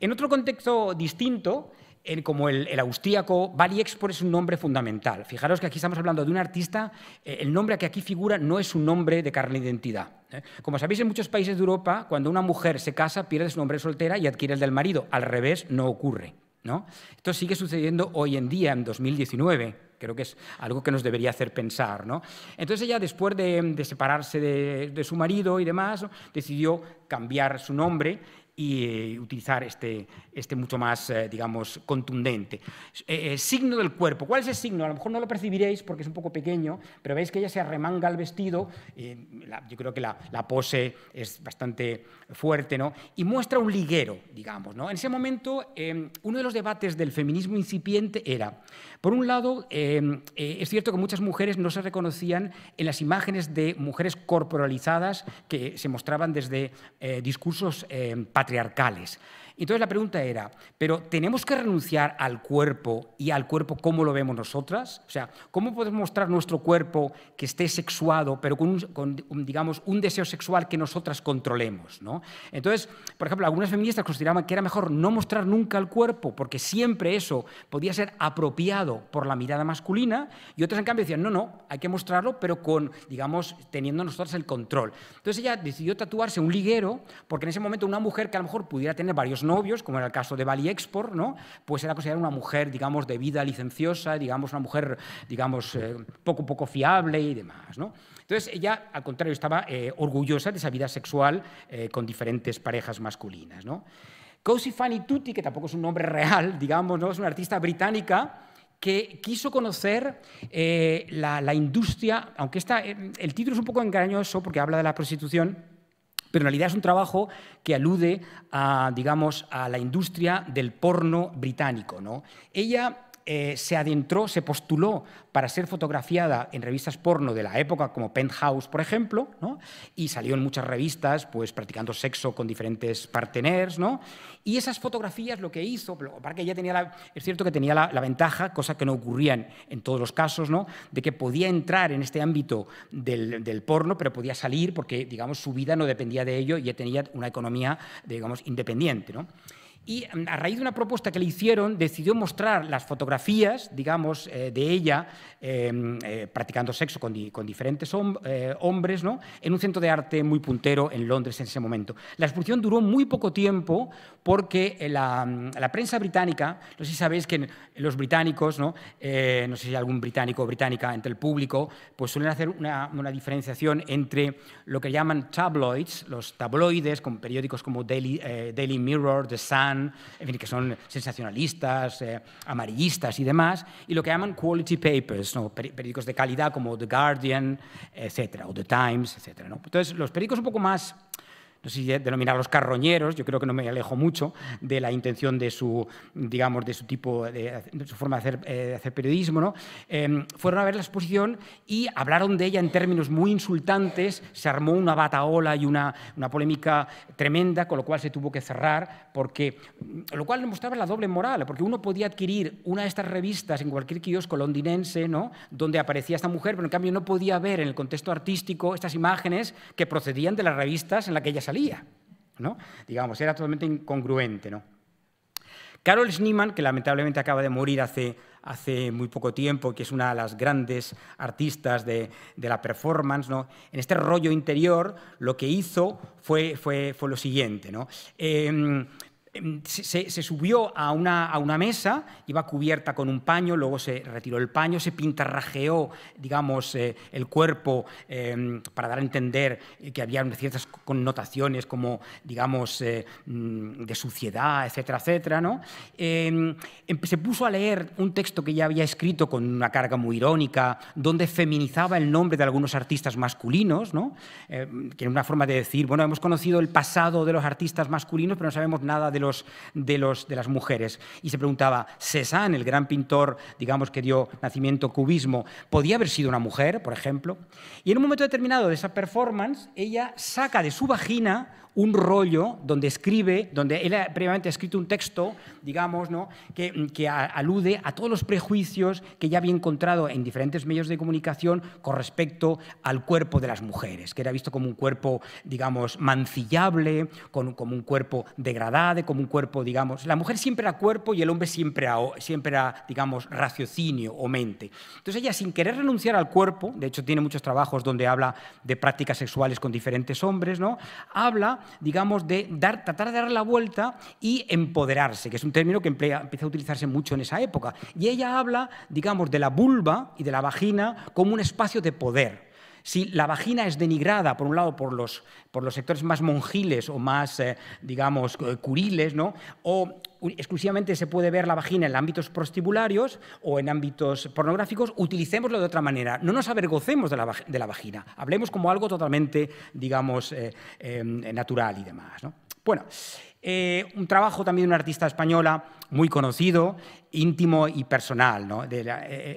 En otro contexto distinto, como el, el austríaco, Bali Export es un nombre fundamental. Fijaros que aquí estamos hablando de un artista, eh, el nombre que aquí figura no es un nombre de carne de identidad. ¿eh? Como sabéis, en muchos países de Europa, cuando una mujer se casa, pierde su nombre soltera y adquiere el del marido. Al revés, no ocurre. Esto sigue sucediendo hoy en día, en 2019. Creo que es algo que nos debería hacer pensar. Entonces ella, después de, separarse de, su marido y demás, decidió cambiar su nombre y eh, utilizar este, este mucho más, eh, digamos, contundente. Eh, eh, signo del cuerpo. ¿Cuál es el signo? A lo mejor no lo percibiréis porque es un poco pequeño, pero veis que ella se arremanga el vestido, yo creo que la, la, pose es bastante fuerte, ¿no? Y muestra un liguero, digamos, ¿no? En ese momento, em, uno de los debates del feminismo incipiente era, por un lado, em, es cierto que muchas mujeres no se reconocían en las imágenes de mujeres corporalizadas que se mostraban desde discursos em, patriarcales. Entonces la pregunta era, ¿pero tenemos que renunciar al cuerpo y al cuerpo como lo vemos nosotras? O sea, ¿cómo podemos mostrar nuestro cuerpo que esté sexuado, pero con, digamos, un deseo sexual que nosotras controlemos? ¿no? Entonces, por ejemplo, algunas feministas consideraban que era mejor no mostrar nunca el cuerpo, porque siempre eso podía ser apropiado por la mirada masculina, y otras en cambio decían, no, no, hay que mostrarlo, pero con, digamos, teniendo nosotras el control. Entonces ella decidió tatuarse un liguero, porque en ese momento una mujer que a lo mejor pudiera tener varios novios, como era el caso de Bali Export, ¿no? pues era considerada una mujer, digamos, de vida licenciosa, digamos, una mujer, digamos, eh, poco, poco fiable y demás. ¿no? Entonces, ella, al contrario, estaba eh, orgullosa de esa vida sexual eh, con diferentes parejas masculinas. ¿no? Cosi Fanny Tutti, que tampoco es un nombre real, digamos, ¿no? es una artista británica que quiso conocer la, industria, aunque el título es un poco engañoso porque habla de la prostitución, pero en realidad es un trabajo que alude a, digamos, a la industria del porno británico. ¿no? Ella eh, se adentró, se postuló para ser fotografiada en revistas porno de la época, como Penthouse, por ejemplo, y salió en muchas revistas, pues practicando sexo con diferentes partners, Y esas fotografías lo que hizo, para que ella tenía la, es cierto que tenía la, ventaja, cosa que no ocurría en, todos los casos, De que podía entrar en este ámbito del, porno, pero podía salir porque, digamos, su vida no dependía de ello y ella tenía una economía, digamos, independiente, ¿no? Y mm, a raíz de una propuesta que le hicieron, decidió mostrar las fotografías, digamos, eh, de ella em, eh, practicando sexo con, diferentes eh, hombres, ¿no? En un centro de arte muy puntero en Londres en ese momento. La expulsión duró muy poco tiempo porque mm, la, prensa británica, no sé si sabéis que los británicos, ¿no? no sé si hay algún británico o británica entre el público, pues suelen hacer una, diferenciación entre lo que llaman tabloids, los tabloides, con periódicos como Daily Mirror, The Sun, en fin, que son sensacionalistas, eh, amarillistas y demás, y lo que llaman quality papers, ¿no? periódicos de calidad como The Guardian, etcétera, o The Times, etcétera. Entonces, los periódicos un poco más no sé si los carroñeros, yo creo que no me alejo mucho de la intención de su, digamos, de su tipo, de, su forma de hacer, eh, periodismo, ¿no? Em, fueron a ver la exposición y hablaron de ella en términos muy insultantes, se armó una bataola y una, una polémica tremenda, con lo cual se tuvo que cerrar, porque, lo cual mostraba la doble moral, porque uno podía adquirir una de estas revistas en cualquier kiosco londinense, ¿no? donde aparecía esta mujer, pero en cambio no podía ver en el contexto artístico estas imágenes que procedían de las revistas en las que ella salía ¿no? Digamos, era totalmente incongruente. ¿no? Carol Schneeman, que lamentablemente acaba de morir hace, hace muy poco tiempo, que es una de las grandes artistas de, la performance, ¿no? en este rollo interior lo que hizo fue, fue, fue lo siguiente. ¿no? Em, Em, se, subió a una, a una, mesa, iba cubierta con un paño, luego se retiró el paño, se pintarrajeó, digamos, eh, el cuerpo em, para dar a entender que había ciertas connotaciones como, digamos, eh, mm, de suciedad, etcétera, etcétera, ¿no? Em, se puso a leer un texto que ya había escrito con una carga muy irónica, donde feminizaba el nombre de algunos artistas masculinos, ¿no? que era una forma de decir, bueno, hemos conocido el pasado de los artistas masculinos, pero no sabemos nada de de, los, de las mujeres. Y se preguntaba, Cézanne, el gran pintor, digamos, que dio nacimiento cubismo, ¿podía haber sido una mujer, por ejemplo? Y en un momento determinado de esa performance, ella saca de su vagina un rollo donde escribe, donde él previamente ha escrito un texto, digamos, ¿no? que, alude a todos los prejuicios que ya había encontrado en diferentes medios de comunicación con respecto al cuerpo de las mujeres, que era visto como un cuerpo, digamos, mancillable, como un cuerpo degradado, como un cuerpo, digamos, la mujer siempre era cuerpo y el hombre siempre era, siempre era digamos, raciocinio o mente. Entonces ella, sin querer renunciar al cuerpo, de hecho tiene muchos trabajos donde habla de prácticas sexuales con diferentes hombres, ¿no? habla digamos, de dar, tratar de dar la vuelta y empoderarse, que es un término que empieza a utilizarse mucho en esa época. Y ella habla, digamos, de la vulva y de la vagina como un espacio de poder si la vagina es denigrada, por un lado, por los, sectores más monjiles o más, eh, digamos, eh, curiles, ¿no? exclusivamente se puede ver la vagina en ámbitos prostibularios o en ámbitos pornográficos, utilicémoslo de otra manera. No nos avergocemos de la, vagina, hablemos como algo totalmente, digamos, eh, eh, natural y demás. Bueno, eh, un trabajo también de una artista española muy conocido, íntimo y personal.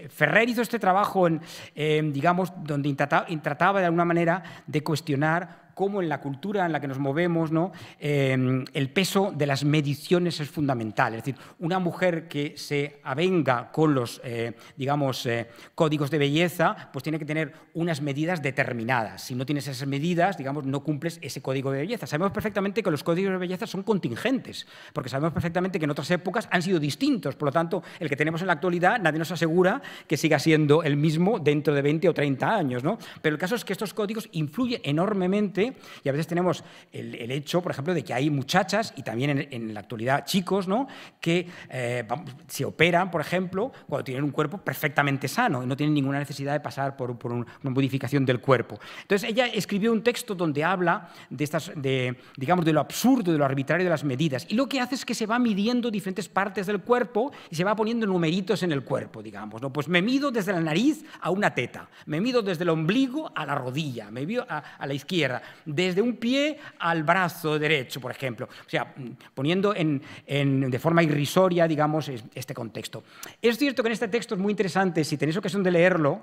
Ferrer hizo este trabajo, digamos, donde trataba de alguna manera de cuestionar cómo en la cultura en la que nos movemos ¿no? Em, el peso de las mediciones es fundamental. Es decir, una mujer que se avenga con los, eh, digamos, eh, códigos de belleza, pues tiene que tener unas medidas determinadas. Si no tienes esas medidas, digamos, no cumples ese código de belleza. Sabemos perfectamente que los códigos de belleza son contingentes, porque sabemos perfectamente que en otras épocas han sido distintos. Por lo tanto, el que tenemos en la actualidad, nadie nos asegura que siga siendo el mismo dentro de 20 o 30 años. Pero el caso es que estos códigos influyen enormemente y a veces tenemos el, hecho, por ejemplo, de que hay muchachas y también en, la actualidad chicos, ¿no? Que eh, se operan, por ejemplo, cuando tienen un cuerpo perfectamente sano y no tienen ninguna necesidad de pasar por, una modificación del cuerpo. Entonces ella escribió un texto donde habla de estas, de, digamos, de lo absurdo, de lo arbitrario de las medidas. Y lo que hace es que se va midiendo diferentes partes del cuerpo y se va poniendo numeritos en el cuerpo, digamos, ¿no? Pues me mido desde la nariz a una teta, me mido desde el ombligo a la rodilla, me mido a la izquierda, desde un pie al brazo derecho, por ejemplo. O sea, poniendo de forma irrisoria, digamos, este contexto. Es cierto que en este texto es muy interesante, si tenéis ocasión de leerlo,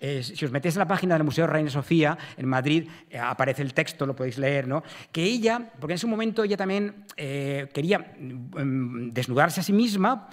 eh, si os metéis en la página del Museo Reina Sofía, en Madrid, eh, aparece el texto, lo podéis leer, ¿no? que ella, porque en ese momento ella también eh, quería mm, desnudarse a sí misma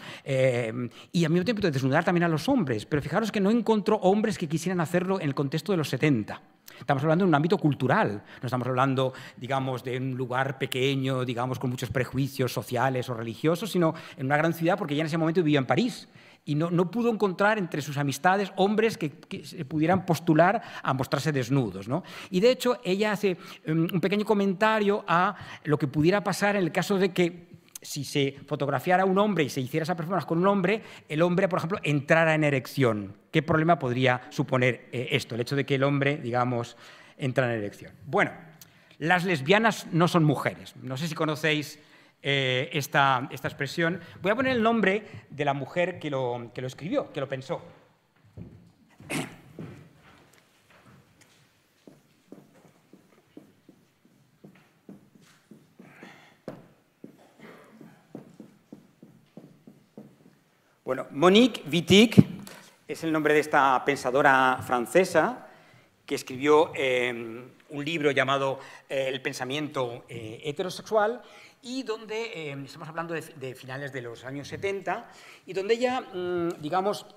y al mismo tiempo desnudar también a los hombres, pero fijaros que no encontró hombres que quisieran hacerlo en el contexto de los 70. Estamos hablando de un ámbito cultural, no estamos hablando, digamos, de un lugar pequeño, digamos, con muchos prejuicios sociales o religiosos, sino en una gran ciudad, porque ya en ese momento vivía en París y no, pudo encontrar entre sus amistades hombres que, se pudieran postular a mostrarse desnudos. ¿no? Y de hecho, ella hace em, un pequeño comentario a lo que pudiera pasar en el caso de que si se fotografiara un hombre y se hiciera esa performance con un hombre, el hombre, por ejemplo, entrara en erección. ¿Qué problema podría suponer eh, esto, el hecho de que el hombre, digamos, entrara en erección? Bueno, las lesbianas no son mujeres. No sé si conocéis eh, esta, expresión. Voy a poner el nombre de la mujer que lo escribió, que lo pensó. Bueno, Monique Wittig es el nombre de esta pensadora francesa que escribió eh, un libro llamado eh, El pensamiento eh, heterosexual y donde estamos hablando de, finales de los años 70 y donde ella, mm, digamos,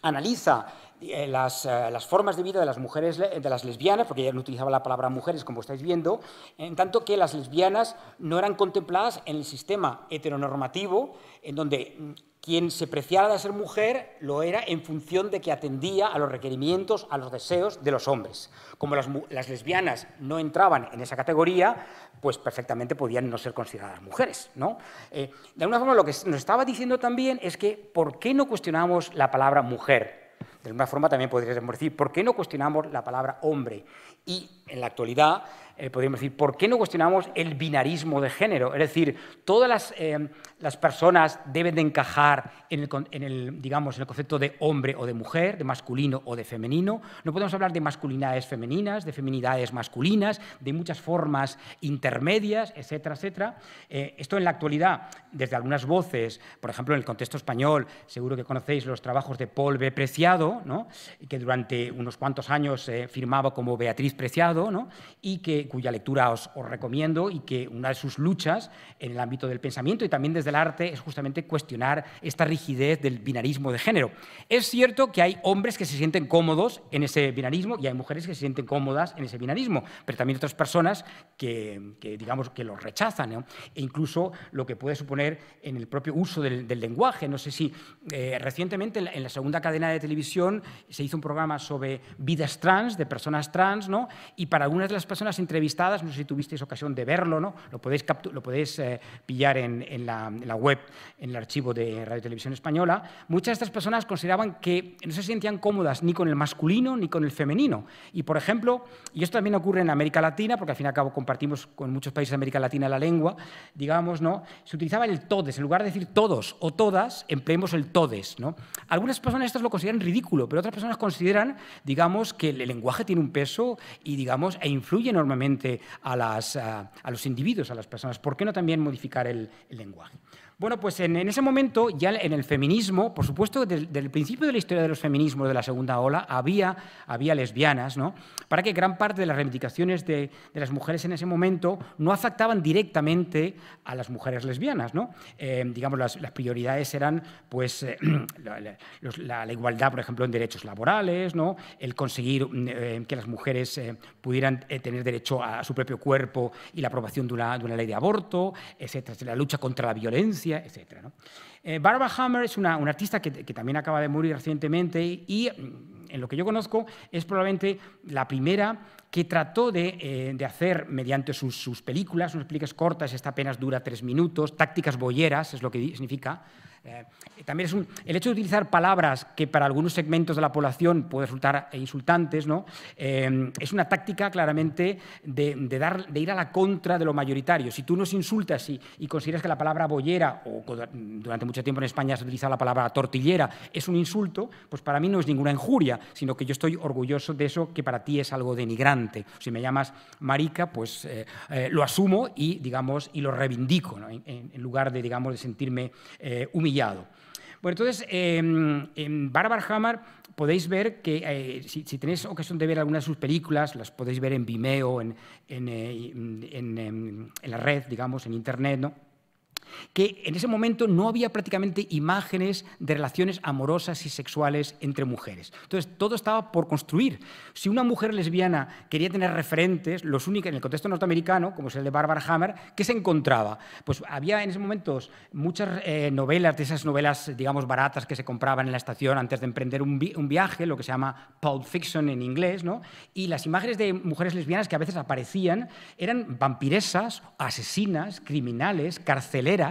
analiza las, las, formas de vida de las mujeres, de las lesbianas, porque ella no utilizaba la palabra mujeres, como estáis viendo, en tanto que las lesbianas no eran contempladas en el sistema heteronormativo, en donde mm, quien se preciara de ser mujer lo era en función de que atendía a los requerimientos, a los deseos de los hombres. Como las, lesbianas no entraban en esa categoría, pues perfectamente podían no ser consideradas mujeres. ¿no? Eh, de alguna forma, lo que nos estaba diciendo también es que ¿por qué no cuestionamos la palabra mujer? De alguna forma también podríamos decir, ¿por qué no cuestionamos la palabra hombre? Y en la actualidad eh, podríamos decir, ¿por qué no cuestionamos el binarismo de género? Es decir, todas las, eh, las personas deben de encajar en el, digamos, en el concepto de hombre o de mujer, de masculino o de femenino. No podemos hablar de masculinidades femeninas, de feminidades masculinas, de muchas formas intermedias, etcétera, etcétera. Eh, esto en la actualidad, desde algunas voces, por ejemplo, en el contexto español, seguro que conocéis los trabajos de Paul B. Preciado, ¿no? que durante unos cuantos años firmaba como Beatriz Preciado, ¿no? y que cuya lectura os, recomiendo y que una de sus luchas en el ámbito del pensamiento y también desde el arte es justamente cuestionar esta rigidez del binarismo de género. Es cierto que hay hombres que se sienten cómodos en ese binarismo y hay mujeres que se sienten cómodas en ese binarismo, pero también otras personas que, digamos, que lo rechazan e incluso lo que puede suponer en el propio uso del, lenguaje. No sé si eh, recientemente en la, segunda cadena de televisión se hizo un programa sobre vidas trans, de personas trans, ¿no? y para algunas de las personas entre entrevistadas, no sé si tuvisteis ocasión de verlo, ¿no? lo podéis, lo podéis eh, pillar en, la, web, en el archivo de Radio Televisión Española, muchas de estas personas consideraban que no se sentían cómodas ni con el masculino ni con el femenino. Y, por ejemplo, y esto también ocurre en América Latina, porque al fin y al cabo compartimos con muchos países de América Latina la lengua, digamos, ¿no? se utilizaba el todes, en lugar de decir todos o todas, empleemos el todes. ¿no? Algunas personas estas lo consideran ridículo, pero otras personas consideran, digamos, que el lenguaje tiene un peso y, digamos, e influye enormemente a, los individuos, a las personas? ¿Por qué no también modificar el lenguaje? Bueno, pues en, ese momento, ya en el feminismo, por supuesto, desde, el principio de la historia de los feminismos de la segunda ola, había, había lesbianas, ¿no? Para que gran parte de las reivindicaciones de, las mujeres en ese momento no afectaban directamente a las mujeres lesbianas, ¿no? Eh, digamos, las, prioridades eran, pues, eh, <clears throat> la, igualdad, por ejemplo, en derechos laborales, ¿no? El conseguir mm, eh, que las mujeres pudieran tener derecho a, su propio cuerpo y la aprobación de una, de una ley de aborto, etcétera, la lucha contra la violencia etcétera eh, Barbara Hammer es una, artista que, también acaba de morir recientemente y, mm, en lo que yo conozco, es probablemente la primera que trató de, eh, hacer, mediante sus, películas, unas películas cortas, esta apenas dura tres minutos, tácticas boyeras, es lo que significa, eh, también es el hecho de utilizar palabras que para algunos segmentos de la población pueden resultar eh, insultantes, ¿no? Eh, es una táctica claramente de, dar, de ir a la contra de lo mayoritario. Si tú nos insultas y, y consideras que la palabra bollera, o mm, durante mucho tiempo en España se utiliza la palabra tortillera, es un insulto, pues para mí no es ninguna injuria, sino que yo estoy orgulloso de eso que para ti es algo denigrante. Si me llamas marica, pues lo asumo y, digamos, y lo reivindico, en, en, lugar de, digamos, de sentirme humillado bueno, entonces, em, en Barbara Hammer podéis ver que, eh, si, tenéis ocasión de ver algunas de sus películas, las podéis ver en Vimeo, en, en eh, mm, em, la red, digamos, en Internet, ¿no? que en ese momento no había prácticamente imágenes de relaciones amorosas y sexuales entre mujeres. Entonces, todo estaba por construir. Si una mujer lesbiana quería tener referentes, los únicos en el contexto norteamericano, como es el de Barbara Hammer, ¿qué se encontraba? Pues había en ese momento muchas eh, novelas, de esas novelas, digamos, baratas que se compraban en la estación antes de emprender un, un viaje, lo que se llama pulp fiction en inglés, ¿no? Y las imágenes de mujeres lesbianas que a veces aparecían eran vampiresas, asesinas, criminales, carceleras,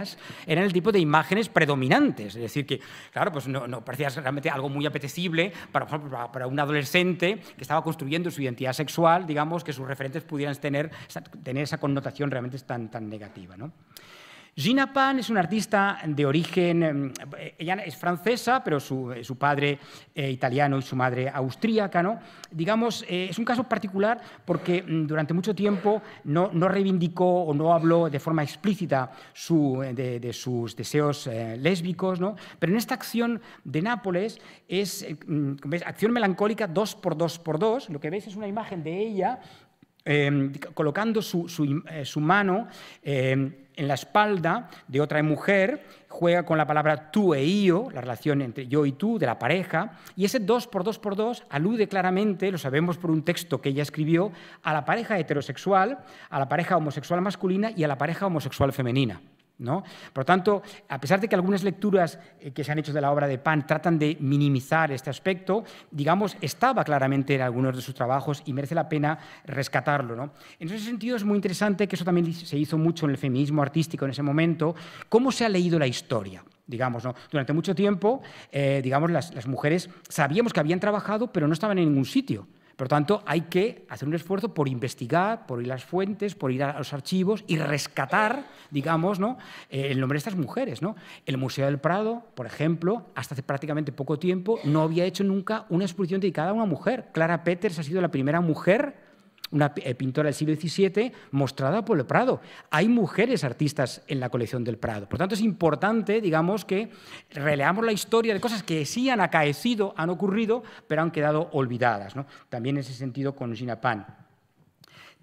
eran el tipo de imágenes predominantes. Es decir, que, claro, pues no, parecía realmente algo muy apetecible para, un adolescente que estaba construyendo su identidad sexual, digamos, que sus referentes pudieran tener, tener esa connotación realmente tan, tan negativa. ¿no? Gina Pan es una artista de origen, em, ella es francesa, pero su, eh, padre eh, italiano y su madre austríaca. ¿no? Digamos, eh, es un caso particular porque mm, durante mucho tiempo no, reivindicó o no habló de forma explícita de, sus deseos lésbicos, pero en esta acción de Nápoles es mm, acción melancólica 2 por 2 por dos. Lo que veis es una imagen de ella em, colocando su, su, su mano em, en la espalda de otra mujer, juega con la palabra tú e yo, la relación entre yo y tú, de la pareja, y ese dos por dos por dos alude claramente, lo sabemos por un texto que ella escribió, a la pareja heterosexual, a la pareja homosexual masculina y a la pareja homosexual femenina. Por lo tanto, a pesar de que algunas lecturas eh, que se han hecho de la obra de Pan tratan de minimizar este aspecto, digamos, estaba claramente en algunos de sus trabajos y merece la pena rescatarlo. En ese sentido, es muy interesante que eso también se hizo mucho en el feminismo artístico en ese momento, cómo se ha leído la historia. Digamos, Durante mucho tiempo, eh, digamos, las mujeres sabíamos que habían trabajado, pero no estaban en ningún sitio. Por tanto, hay que hacer un esfuerzo por investigar, por ir a las fuentes, por ir a los archivos y rescatar, digamos, ¿no? Eh, el nombre de estas mujeres. ¿no? El Museo del Prado, por ejemplo, hasta hace prácticamente poco tiempo no había hecho nunca una exposición dedicada a una mujer. Clara Peters ha sido la primera mujer una eh, pintora del siglo XVII mostrada por el Prado. Hay mujeres artistas en la colección del Prado. Por tanto, es importante, digamos, que releamos la historia de cosas que sí han acaecido, han ocurrido, pero han quedado olvidadas. También en ese sentido con Gina Pan.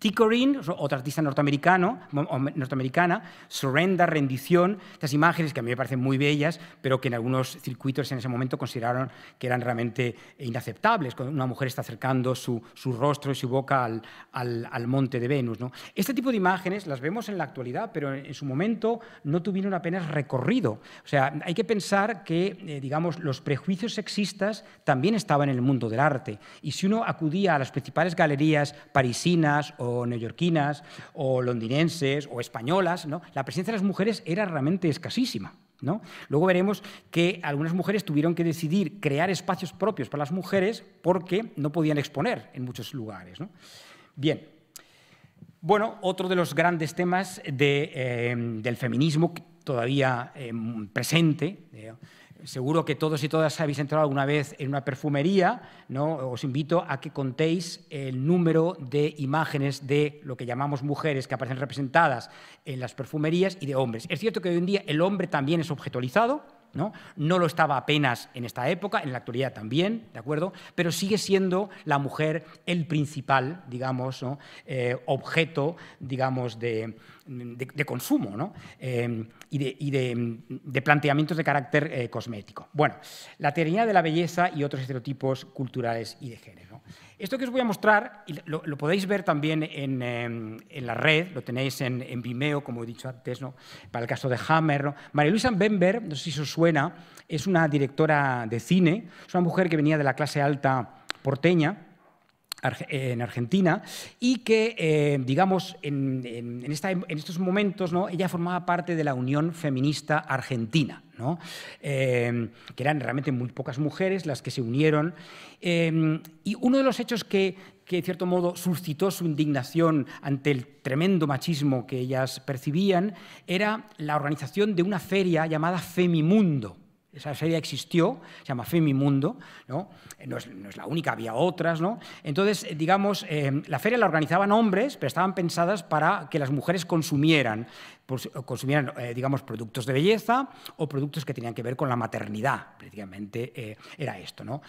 Tickering, otra artista norteamericano, norteamericana, Surrender, Rendición, estas imágenes que a mí me parecen muy bellas, pero que en algunos circuitos en ese momento consideraron que eran realmente inaceptables, cuando una mujer está acercando su, su rostro y su boca al, al, al monte de Venus. ¿no? Este tipo de imágenes las vemos en la actualidad, pero en, su momento no tuvieron apenas recorrido. O sea, hay que pensar que, eh, digamos, los prejuicios sexistas también estaban en el mundo del arte. Y si uno acudía a las principales galerías parisinas o neoyorquinas o londinenses o españolas, la presencia de las mujeres era realmente escasísima. Luego veremos que algunas mujeres tuvieron que decidir crear espacios propios para las mujeres porque no podían exponer en muchos lugares. Bien, bueno, otro de los grandes temas eh, del feminismo todavía eh, presente. Seguro que todos y todas habéis entrado alguna vez en una perfumería, ¿no? Os invito a que contéis el número de imágenes de lo que llamamos mujeres que aparecen representadas en las perfumerías y de hombres. Es cierto que hoy en día el hombre también es objetualizado. ¿no? lo estaba apenas en esta época, en la actualidad también, ¿de acuerdo? Pero sigue siendo la mujer el principal, digamos, eh, objeto, digamos, de, consumo, eh, y, de, planteamientos de carácter eh, cosmético. Bueno, la teoría de la belleza y otros estereotipos culturales y de género. Esto que os voy a mostrar, lo, podéis ver también em, en, la red, lo tenéis en, Vimeo, como he dicho antes, para el caso de Hammer. María Luisa Bember, no sé si os suena, es una directora de cine, es una mujer que venía de la clase alta porteña, en Argentina y que, eh, digamos, en, estos momentos ¿no? ella formaba parte de la Unión Feminista Argentina, em, que eran realmente muy pocas mujeres las que se unieron. Em, y uno de los hechos que, que, de cierto modo, suscitó su indignación ante el tremendo machismo que ellas percibían era la organización de una feria llamada Femimundo esa feria existió, se llama Fe Mi Mundo, ¿no? Eh, no, es, la única, había otras. ¿no? Entonces, eh, digamos, eh, la feria la organizaban hombres, pero estaban pensadas para que las mujeres consumieran, pues, consumieran digamos, productos de belleza o productos que tenían que ver con la maternidad, prácticamente era esto. ¿no?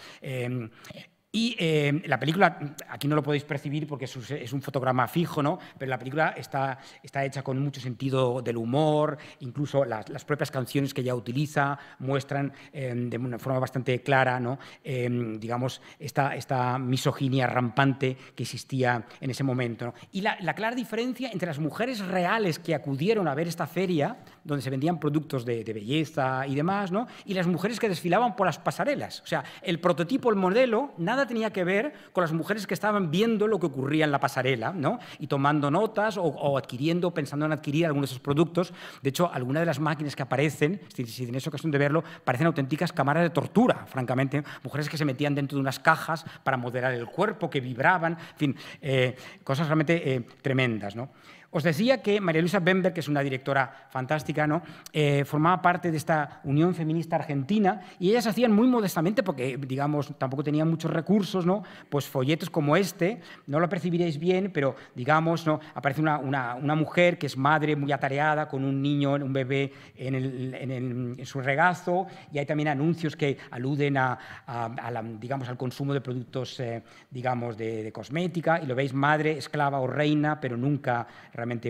Y em, la película, aquí no lo podéis percibir porque es un, fotograma fijo, ¿no? pero la película está, está, hecha con mucho sentido del humor, incluso las, las propias canciones que ella utiliza muestran em, de una forma bastante clara ¿no? Em, digamos, esta, esta, misoginia rampante que existía en ese momento. Y la, la, clara diferencia entre las mujeres reales que acudieron a ver esta feria, donde se vendían productos de, de belleza y demás, ¿no? y las mujeres que desfilaban por las pasarelas. O sea, el prototipo, el modelo, nada tenía que ver con las mujeres que estaban viendo lo que ocurría en la pasarela ¿no? y tomando notas o, adquiriendo, pensando en adquirir algunos de esos productos. De hecho, algunas de las máquinas que aparecen, si tenéis ocasión de verlo, parecen auténticas cámaras de tortura, francamente. Mujeres que se metían dentro de unas cajas para moderar el cuerpo, que vibraban, en fin, eh, cosas realmente eh, tremendas. ¿no? Os decía que María Luisa Bember, que es una directora fantástica, ¿no? Eh, formaba parte de esta Unión Feminista Argentina y ellas hacían muy modestamente, porque digamos tampoco tenían muchos recursos, ¿no? pues folletos como este, no lo percibiréis bien, pero digamos, ¿no? aparece una, una, una mujer que es madre muy atareada con un niño, un bebé en, el, en, el, en su regazo y hay también anuncios que aluden a, a, digamos, al consumo de productos eh, digamos, de, de cosmética y lo veis madre, esclava o reina, pero nunca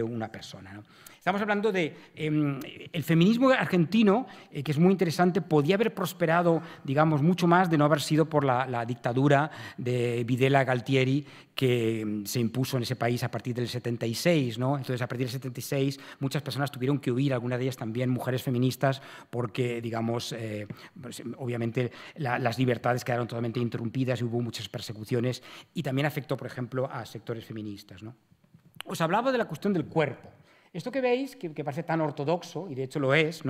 una persona. Estamos hablando de em, el feminismo argentino, eh, que es muy interesante, podía haber prosperado, digamos, mucho más de no haber sido por la, dictadura de Videla Galtieri, que em, se impuso en ese país a partir del 76, ¿no? Entonces, a partir del 76, muchas personas tuvieron que huir, algunas de ellas también mujeres feministas, porque, digamos, eh, pues, obviamente las libertades quedaron totalmente interrumpidas y hubo muchas persecuciones y también afectó, por ejemplo, a sectores feministas, ¿no? os hablaba de la cuestión del cuerpo. Esto que veis, que, parece tan ortodoxo, y de hecho lo es,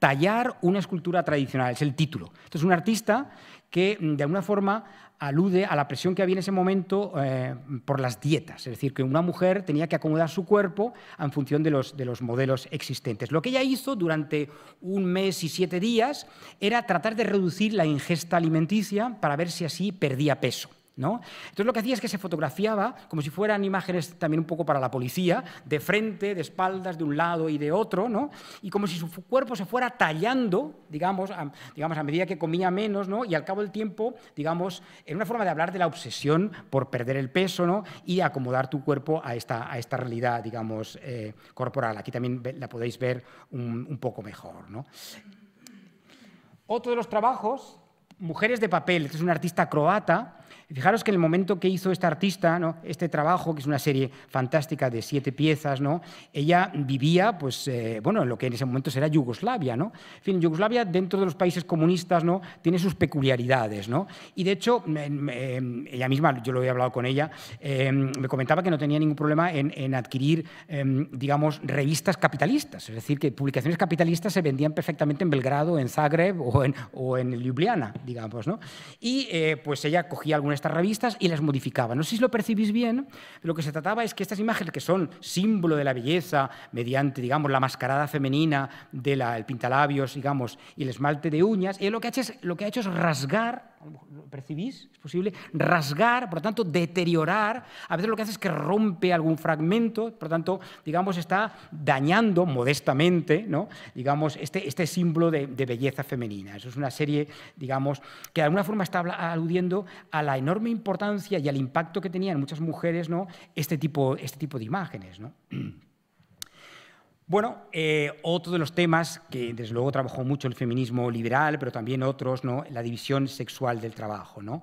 tallar una escultura tradicional, es el título. Esto es un artista que mm, de alguna forma alude a la presión que había en ese momento eh, por las dietas, es decir, que una mujer tenía que acomodar su cuerpo en función de los modelos existentes. Lo que ella hizo durante un mes y siete días era tratar de reducir la ingesta alimenticia para ver si así perdía peso. Entonces lo que hacía es que se fotografiaba como si fueran imágenes también un poco para la policía, de frente, de espaldas, de un lado y de otro, y como si su cuerpo se fuera tallando, digamos, a, digamos, a medida que comía menos, y al cabo del tiempo, digamos, en una forma de hablar de la obsesión por perder el peso y acomodar tu cuerpo a esta, realidad, digamos, eh, corporal. Aquí también la podéis ver un, poco mejor. Otro de los trabajos, Mujeres de Papel, es un artista croata, Fijaros que en el momento que hizo esta artista, ¿no? este trabajo, que es una serie fantástica de siete piezas, ¿no? ella vivía, pues, eh, bueno, en lo que en ese momento era Yugoslavia. ¿no? fin, Yugoslavia, dentro de los países comunistas, ¿no? tiene sus peculiaridades. ¿no? Y de hecho, ella misma, yo lo he hablado con ella, em, me comentaba que no tenía ningún problema en, adquirir, em, digamos, revistas capitalistas. Es decir, que publicaciones capitalistas se vendían perfectamente en Belgrado, en Zagreb o en, o en Ljubljana, digamos. ¿no? Y eh, pues ella cogía algunas revistas y las modificaba. No sé si lo percibís bien, lo que se trataba es que estas imágenes, que son símbolo de la belleza, mediante, digamos, la mascarada femenina del pintalabios, digamos, y el esmalte de uñas, y eh, lo que ha hecho es, lo que ha hecho es rasgar ¿Lo percibís? Es posible rasgar, por lo tanto, deteriorar. A veces lo que hace es que rompe algún fragmento, por lo tanto, digamos, está dañando modestamente, ¿no? digamos, este, este símbolo de, belleza femenina. Eso es una serie, digamos, que de alguna forma está aludiendo a la enorme importancia y al impacto que tenían muchas mujeres ¿no? este, tipo, este tipo de imágenes. ¿no? <clears throat> Bueno, eh, otro de los temas que desde luego trabajó mucho el feminismo liberal, pero también otros, ¿no? la división sexual del trabajo. ¿no?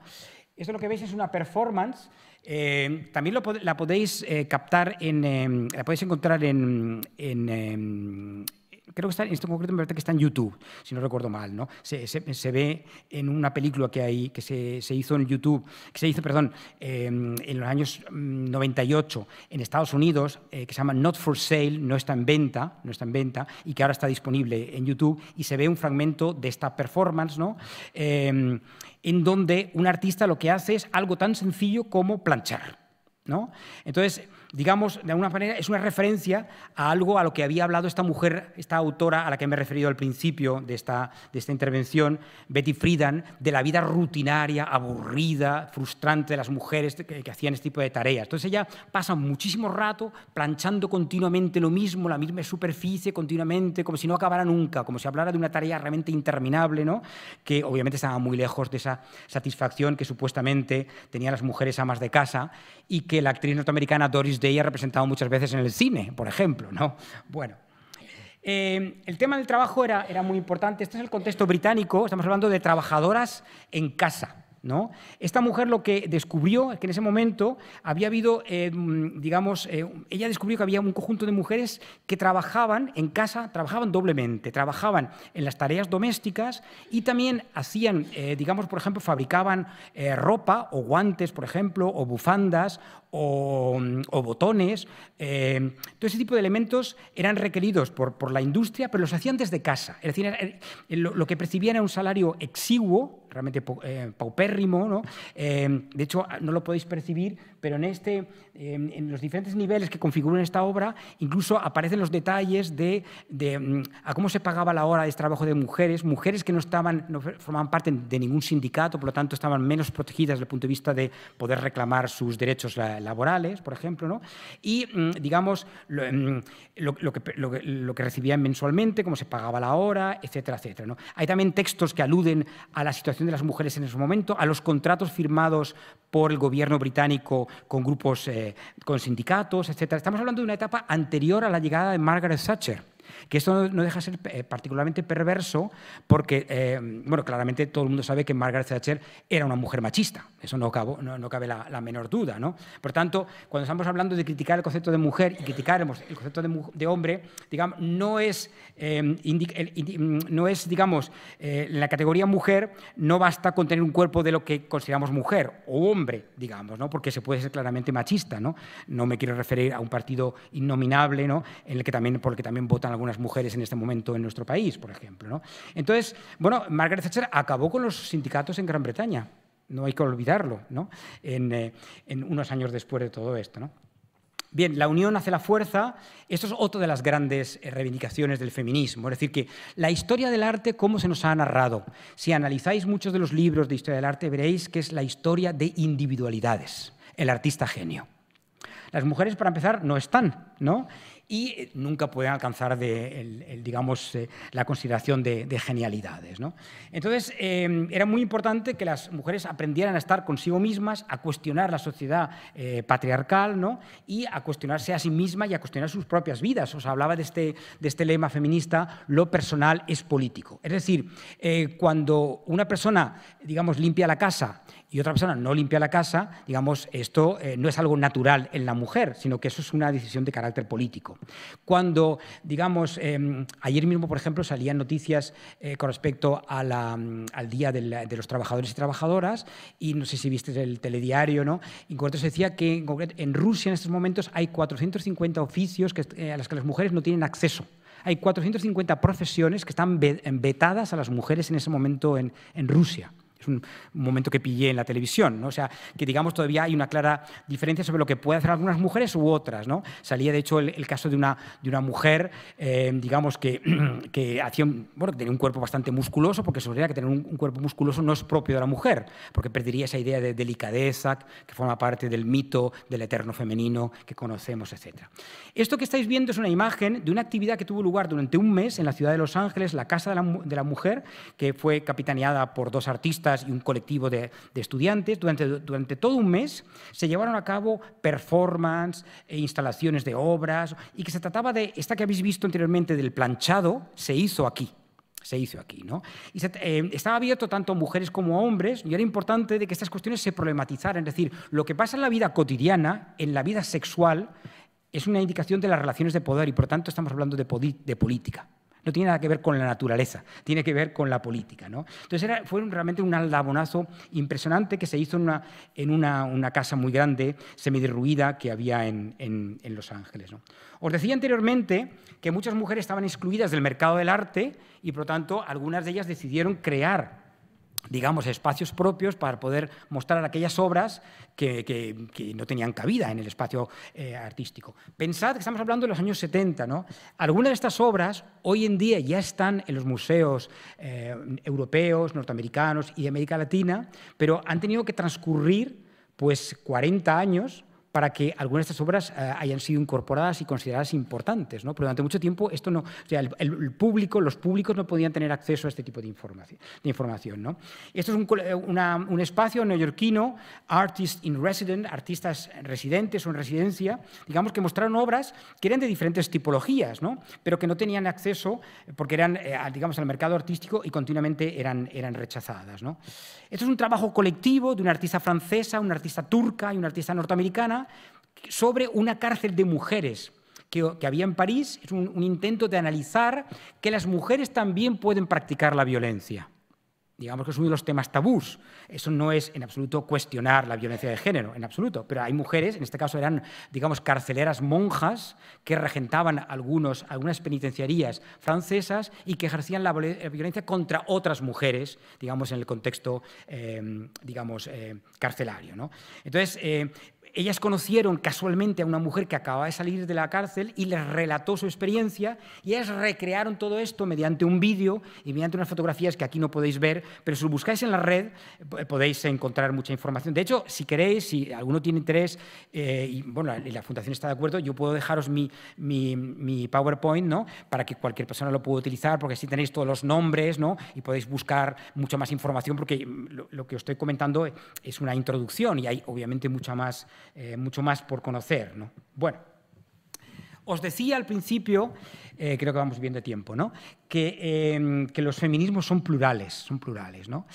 Esto lo que veis es una performance. Eh, también la podéis eh, captar, en, em, la podéis encontrar en, em, creo que está, en este concreto me parece que está en YouTube, si no recuerdo mal, ¿no? Se, ve en una película que hay, que se, hizo en YouTube, que se hizo, perdón, em, en los años 98 mm, en Estados Unidos, eh, que se llama Not for Sale, no está en venta, no está en venta, y que ahora está disponible en YouTube, y se ve un fragmento de esta performance, ¿no? Em, en donde un artista lo que hace es algo tan sencillo como planchar, ¿no? Entonces, digamos, de alguna manera, es una referencia a algo a lo que había hablado esta mujer, esta autora a la que me he referido al principio de esta, de esta intervención, Betty Friedan, de la vida rutinaria, aburrida, frustrante de las mujeres que, hacían este tipo de tareas. Entonces ella pasa muchísimo rato planchando continuamente lo mismo, la misma superficie, continuamente, como si no acabara nunca, como si hablara de una tarea realmente interminable, ¿no? que obviamente estaba muy lejos de esa satisfacción que supuestamente tenían las mujeres amas de casa y que la actriz norteamericana Doris Usted ha representado muchas veces en el cine, por ejemplo. ¿no? Bueno, eh, el tema del trabajo era, era muy importante. Este es el contexto británico, estamos hablando de trabajadoras en casa. ¿No? Esta mujer lo que descubrió es que en ese momento había habido, eh, digamos, eh, ella descubrió que había un conjunto de mujeres que trabajaban en casa, trabajaban doblemente, trabajaban en las tareas domésticas y también hacían, digamos, por ejemplo, fabricaban ropa o guantes, por ejemplo, o bufandas Mm, o, botones. Em, todo ese tipo de elementos eran requeridos por, por, la industria, pero los hacían desde casa. Es decir, eh, lo, que percibían era un salario exiguo, realmente eh, paupérrimo. ¿no? Em, de hecho, no lo podéis percibir, pero en este en, los diferentes niveles que configuran esta obra, incluso aparecen los detalles de, de, mm, cómo se pagaba la hora de trabajo de mujeres, mujeres que no, estaban, no formaban parte de ningún sindicato, por lo tanto estaban menos protegidas desde el punto de vista de poder reclamar sus derechos laborales, por ejemplo, ¿no? y mm, digamos mm, lo, que, recibían mensualmente, cómo se pagaba la hora, etcétera, etcétera. Hay también textos que aluden a la situación de las mujeres en ese momento, a los contratos firmados por el gobierno británico con grupos eh, eh, con sindicatos, etc. Estamos hablando de una etapa anterior a la llegada de Margaret Thatcher que esto no deja de ser eh, particularmente perverso porque, eh, bueno, claramente todo el mundo sabe que Margaret Thatcher era una mujer machista, eso no, no, cabe la, menor duda, ¿no? Por tanto, cuando estamos hablando de criticar el concepto de mujer y criticar el concepto de, hombre, digamos, no es, eh, mm, no es digamos, eh, la categoría mujer no basta con tener un cuerpo de lo que consideramos mujer o hombre, digamos, ¿no? Porque se puede ser claramente machista, ¿no? No me quiero referir a un partido innominable, ¿no? En el que también, porque también votan algunas mujeres en este momento en nuestro país, por ejemplo. ¿no? Entonces, bueno, Margaret Thatcher acabó con los sindicatos en Gran Bretaña, no hay que olvidarlo, ¿no? En, eh, unos años después de todo esto. ¿no? Bien, la unión hace la fuerza. Esto es otra de las grandes eh, reivindicaciones del feminismo. Es decir, que la historia del arte, cómo se nos ha narrado. Si analizáis muchos de los libros de historia del arte, veréis que es la historia de individualidades. El artista genio. Las mujeres, para empezar, no están, ¿no? y eh, nunca pueden alcanzar eh, la consideración de, genialidades. Entonces, em, era muy importante que las mujeres aprendieran a estar consigo mismas, a cuestionar la sociedad eh, patriarcal y a cuestionarse a sí misma y a cuestionar sus propias vidas. Os hablaba de este, de este lema feminista, lo personal es político. Es decir, cuando una persona, digamos, limpia la casa, y otra persona no limpia la casa, digamos, esto eh, no es algo natural en la mujer, sino que eso es una decisión de carácter político. Cuando, digamos, em, ayer mismo, por ejemplo, salían noticias eh, con respecto mm, al Día de, los Trabajadores y Trabajadoras, y no sé si viste el telediario, ¿no? En concreto se decía que en, Rusia en estos momentos hay 450 oficios eh, a los que las mujeres no tienen acceso. Hay 450 profesiones que están vetadas a las mujeres en ese momento en, en Rusia. Es un momento que pillé en la televisión, ¿no? O sea, que digamos todavía hay una clara diferencia sobre lo que puede hacer algunas mujeres u otras, ¿no? Salía, de hecho, el, caso de una, de una mujer, eh, digamos, que, <clears throat> que hacía tenía un cuerpo bastante musculoso, porque se que tener un, cuerpo musculoso no es propio de la mujer, porque perdería esa idea de delicadeza que forma parte del mito del eterno femenino que conocemos, etc. Esto que estáis viendo es una imagen de una actividad que tuvo lugar durante un mes en la ciudad de Los Ángeles, la Casa de la Mujer, que fue capitaneada por dos artistas, y un colectivo de, estudiantes. Durante, todo un mes se llevaron a cabo performance, e instalaciones de obras, y que se trataba de, esta que habéis visto anteriormente del planchado, se hizo aquí. Se hizo aquí, ¿no? Eh, estaba abierto tanto a mujeres como a hombres, y era importante de que estas cuestiones se problematizaran. Es decir, lo que pasa en la vida cotidiana, en la vida sexual, es una indicación de las relaciones de poder, y por tanto estamos hablando de, de política. No tiene nada que ver con la naturaleza, tiene que ver con la política. ¿no? Entonces fue realmente un aldabonazo impresionante que se hizo en una, en una, casa muy grande, semiderruida, que había en, Los Ángeles. Os decía anteriormente que muchas mujeres estaban excluidas del mercado del arte y, por lo tanto, algunas de ellas decidieron crear digamos, espacios propios para poder mostrar aquellas obras que, no tenían cabida en el espacio eh, artístico. Pensad que estamos hablando de los años 70, ¿no? Algunas de estas obras hoy en día ya están en los museos eh, europeos, norteamericanos y de América Latina, pero han tenido que transcurrir pues 40 años para que algunas de estas obras eh, hayan sido incorporadas y consideradas importantes. ¿no? Pero durante mucho tiempo esto no, sea, el, público, los públicos no podían tener acceso a este tipo de información. De información ¿no? Esto es un, espacio neoyorquino, Artist in Resident, artistas residentes o en residencia, digamos que mostraron obras que eran de diferentes tipologías, pero que no tenían acceso porque eran, eh, digamos, al mercado artístico y continuamente eran, eran rechazadas. Esto es un trabajo colectivo de una artista francesa, una artista turca y una artista norteamericana sobre una cárcel de mujeres que, había en París. Es un, intento de analizar que las mujeres también pueden practicar la violencia digamos que es uno de los temas tabús. Eso no es en absoluto cuestionar la violencia de género, en absoluto, pero hay mujeres, en este caso eran, digamos, carceleras monjas que regentaban algunos, algunas penitenciarías francesas y que ejercían la violencia contra otras mujeres, digamos, en el contexto, eh, digamos, eh, carcelario. Entonces, eh, ellas conocieron casualmente a una mujer que acababa de salir de la cárcel y les relató su experiencia y ellas recrearon todo esto mediante un vídeo y mediante unas fotografías que aquí no podéis ver, pero si lo buscáis en la red eh, podéis encontrar mucha información. De hecho, si queréis, si alguno tiene interés, eh, y bueno, la, Fundación está de acuerdo, yo puedo dejaros mi, mi, PowerPoint, ¿no? Para que cualquier persona lo pueda utilizar, porque así tenéis todos los nombres, ¿no? Y podéis buscar mucha más información, porque lo, lo que os estoy comentando es una introducción y hay obviamente mucha más eh, mucho más por conocer. ¿no? Bueno, os decía al principio, eh, creo que vamos bien de tiempo, ¿no? que, em, los feminismos son plurales, son plurales. ¿no?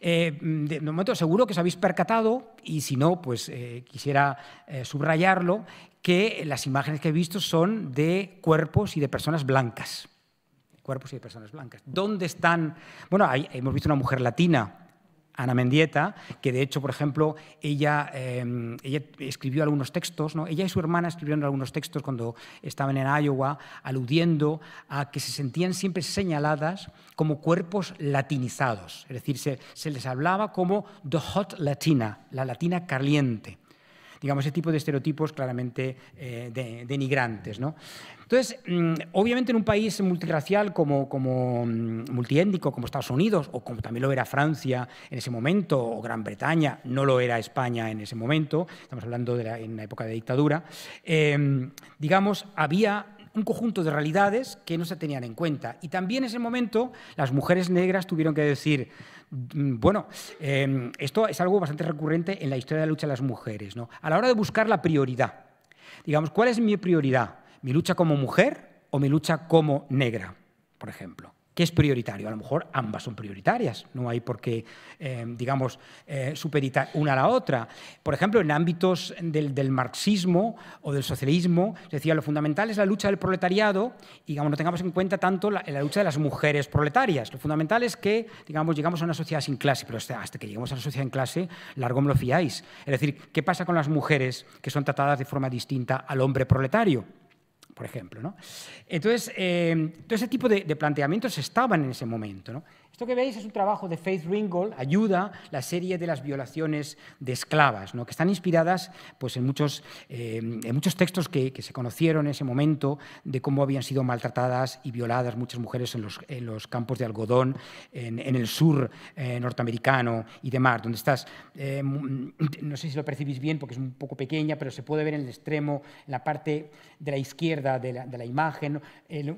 Eh, de momento seguro que os habéis percatado, y si no, pues quisiera subrayarlo, que las imágenes que he visto son de cuerpos y de personas blancas. Cuerpos y de personas blancas. ¿Dónde están? Bueno, hemos visto una mujer latina Ana Mendieta, que de hecho, por ejemplo, em, ella, escribió algunos textos, ¿no? ella y su hermana escribieron algunos textos cuando estaban en Iowa, aludiendo a que se sentían siempre señaladas como cuerpos latinizados, es decir, se, se les hablaba como the hot latina, la latina caliente digamos, ese tipo de estereotipos claramente eh, denigrantes. Entonces, mm, obviamente en un país multiracial como, como mm, multiétnico, como Estados Unidos, o como también lo era Francia en ese momento, o Gran Bretaña, no lo era España en ese momento, estamos hablando de la, en época de dictadura, em, digamos, había un conjunto de realidades que no se tenían en cuenta. Y también en ese momento las mujeres negras tuvieron que decir, Mm, bueno, em, esto es algo bastante recurrente en la historia de la lucha de las mujeres, ¿no? A la hora de buscar la prioridad, digamos, ¿cuál es mi prioridad? ¿Mi lucha como mujer o mi lucha como negra, por ejemplo? ¿Qué es prioritario? A lo mejor ambas son prioritarias, no hay por qué, eh, digamos, eh, una a la otra. Por ejemplo, en ámbitos del, marxismo o del socialismo, decía, lo fundamental es la lucha del proletariado y, digamos, no tengamos en cuenta tanto la, lucha de las mujeres proletarias. Lo fundamental es que, digamos, llegamos a una sociedad sin clase, pero hasta, hasta que lleguemos a una sociedad en clase, largo me lo fiáis. Es decir, ¿qué pasa con las mujeres que son tratadas de forma distinta al hombre proletario? por ejemplo. ¿no? Entonces, eh, todo ese tipo de, planteamientos estaban en ese momento. ¿no? Esto que veis es un trabajo de Faith Ringgold, ayuda la serie de las violaciones de esclavas, ¿no? que están inspiradas pues, en, muchos, eh, en muchos textos que, que, se conocieron en ese momento de cómo habían sido maltratadas y violadas muchas mujeres en los, en los campos de algodón, en, en el sur eh, norteamericano y demás, donde estás, eh, no sé si lo percibís bien porque es un poco pequeña, pero se puede ver en el extremo, en la parte de la izquierda de la, de la imagen,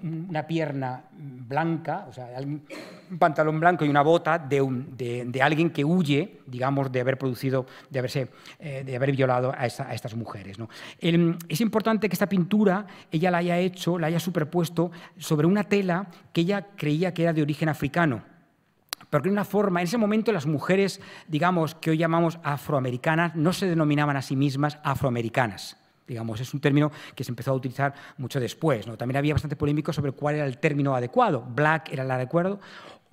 una pierna blanca, o sea, un pantalón un blanco y una bota de, de, de alguien que huye, digamos, de haber producido, de, haberse, eh, de haber violado a, estas mujeres. ¿no? es importante que esta pintura ella la haya hecho, la haya superpuesto sobre una tela que ella creía que era de origen africano porque de una forma, en ese momento las mujeres, digamos, que hoy llamamos afroamericanas, no se denominaban a sí mismas afroamericanas. Digamos, es un término que se empezó a utilizar mucho después. ¿no? También había bastante polémico sobre cuál era el término adecuado. Black era el adecuado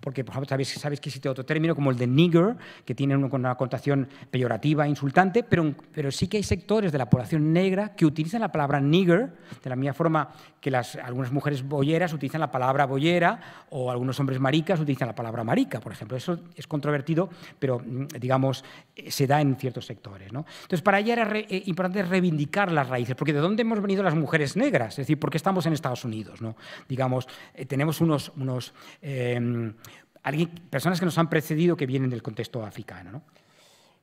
porque, por ejemplo, sabéis, que existe otro término como el de nigger, que tiene una, connotación peyorativa, e insultante, pero, pero sí que hay sectores de la población negra que utilizan la palabra nigger, de la misma forma que las, algunas mujeres boyeras utilizan la palabra boyera o algunos hombres maricas utilizan la palabra marica, por ejemplo. Eso es controvertido, pero, mm, digamos, eh, se da en ciertos sectores. ¿no? Entonces, para ella era eh, importante reivindicar las raíces, porque ¿de dónde hemos venido las mujeres negras? Es decir, ¿por qué estamos en Estados Unidos? ¿no? Digamos, eh, tenemos unos... unos em, personas que nos han precedido que vienen del contexto africano.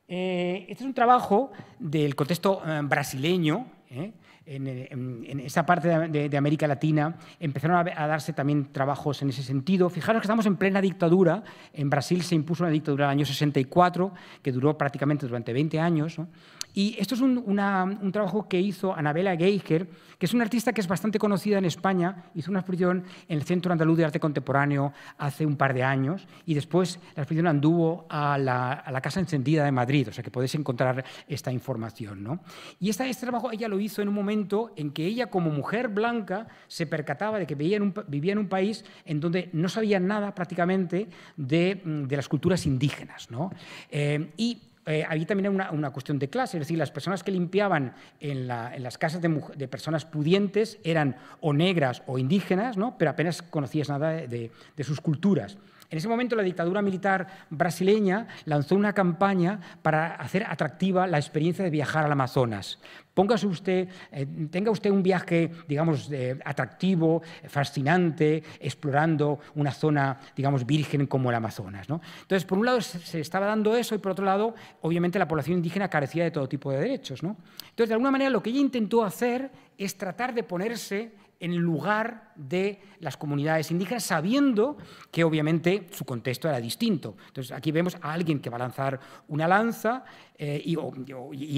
Eh, este es un trabajo del contexto eh, brasileño. ¿eh? En, esa parte de, América Latina empezaron a, darse también trabajos en ese sentido. Fijaros que estamos en plena dictadura. En Brasil se impuso una dictadura en el año 64 que duró prácticamente durante 20 años. ¿no? Y esto es un, trabajo que hizo Anabela Geiger, que es una artista que es bastante conocida en España. Hizo una exposición en el Centro Andaluz de Arte Contemporáneo hace un par de años y después la exposición anduvo a la, Casa Encendida de Madrid, o sea que podéis encontrar esta información. ¿no? Y este trabajo ella lo hizo en un momento en que ella, como mujer blanca, se percataba de que vivía en un, vivía en un país en donde no sabía nada prácticamente de, mm, las culturas indígenas. ¿no? Eh, y eh, había también una, una, cuestión de clase, es decir, las personas que limpiaban en, las casas de, personas pudientes eran o negras o indígenas, ¿no? pero apenas conocías nada de sus culturas. En ese momento la dictadura militar brasileña lanzó una campaña para hacer atractiva la experiencia de viajar al Amazonas. Póngase usted, eh, tenga usted un viaje, digamos, eh, atractivo, fascinante, explorando una zona, digamos, virgen como el Amazonas. Entonces, por un lado se estaba dando eso y por otro lado, obviamente, la población indígena carecía de todo tipo de derechos. Entonces, de alguna manera, lo que ella intentó hacer es tratar de ponerse en lugar de las comunidades indígenas, sabiendo que obviamente su contexto era distinto. Entonces aquí vemos a alguien que va a lanzar una lanza eh, y,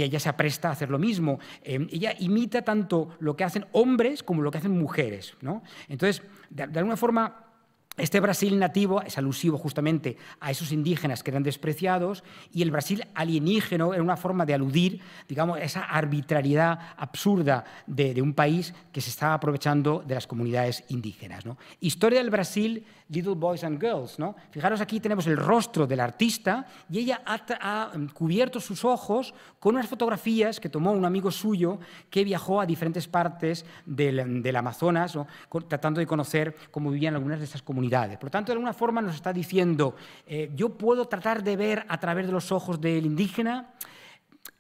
ella se apresta a hacer lo mismo. Eh, ella imita tanto lo que hacen hombres como lo que hacen mujeres. ¿no? Entonces, de alguna forma, este Brasil nativo es alusivo justamente a esos indígenas que eran despreciados y el Brasil alienígeno era una forma de aludir, digamos, esa arbitrariedad absurda de, un país que se estaba aprovechando de las comunidades indígenas. Historia del Brasil, Little Boys and Girls. ¿no? Fijaros aquí tenemos el rostro del artista y ella ha, mm, cubierto sus ojos con unas fotografías que tomó un amigo suyo que viajó a diferentes partes del, Amazonas, tratando de conocer cómo vivían algunas de esas comunidades por lo tanto, de alguna forma nos está diciendo, eh, yo puedo tratar de ver a través de los ojos del indígena,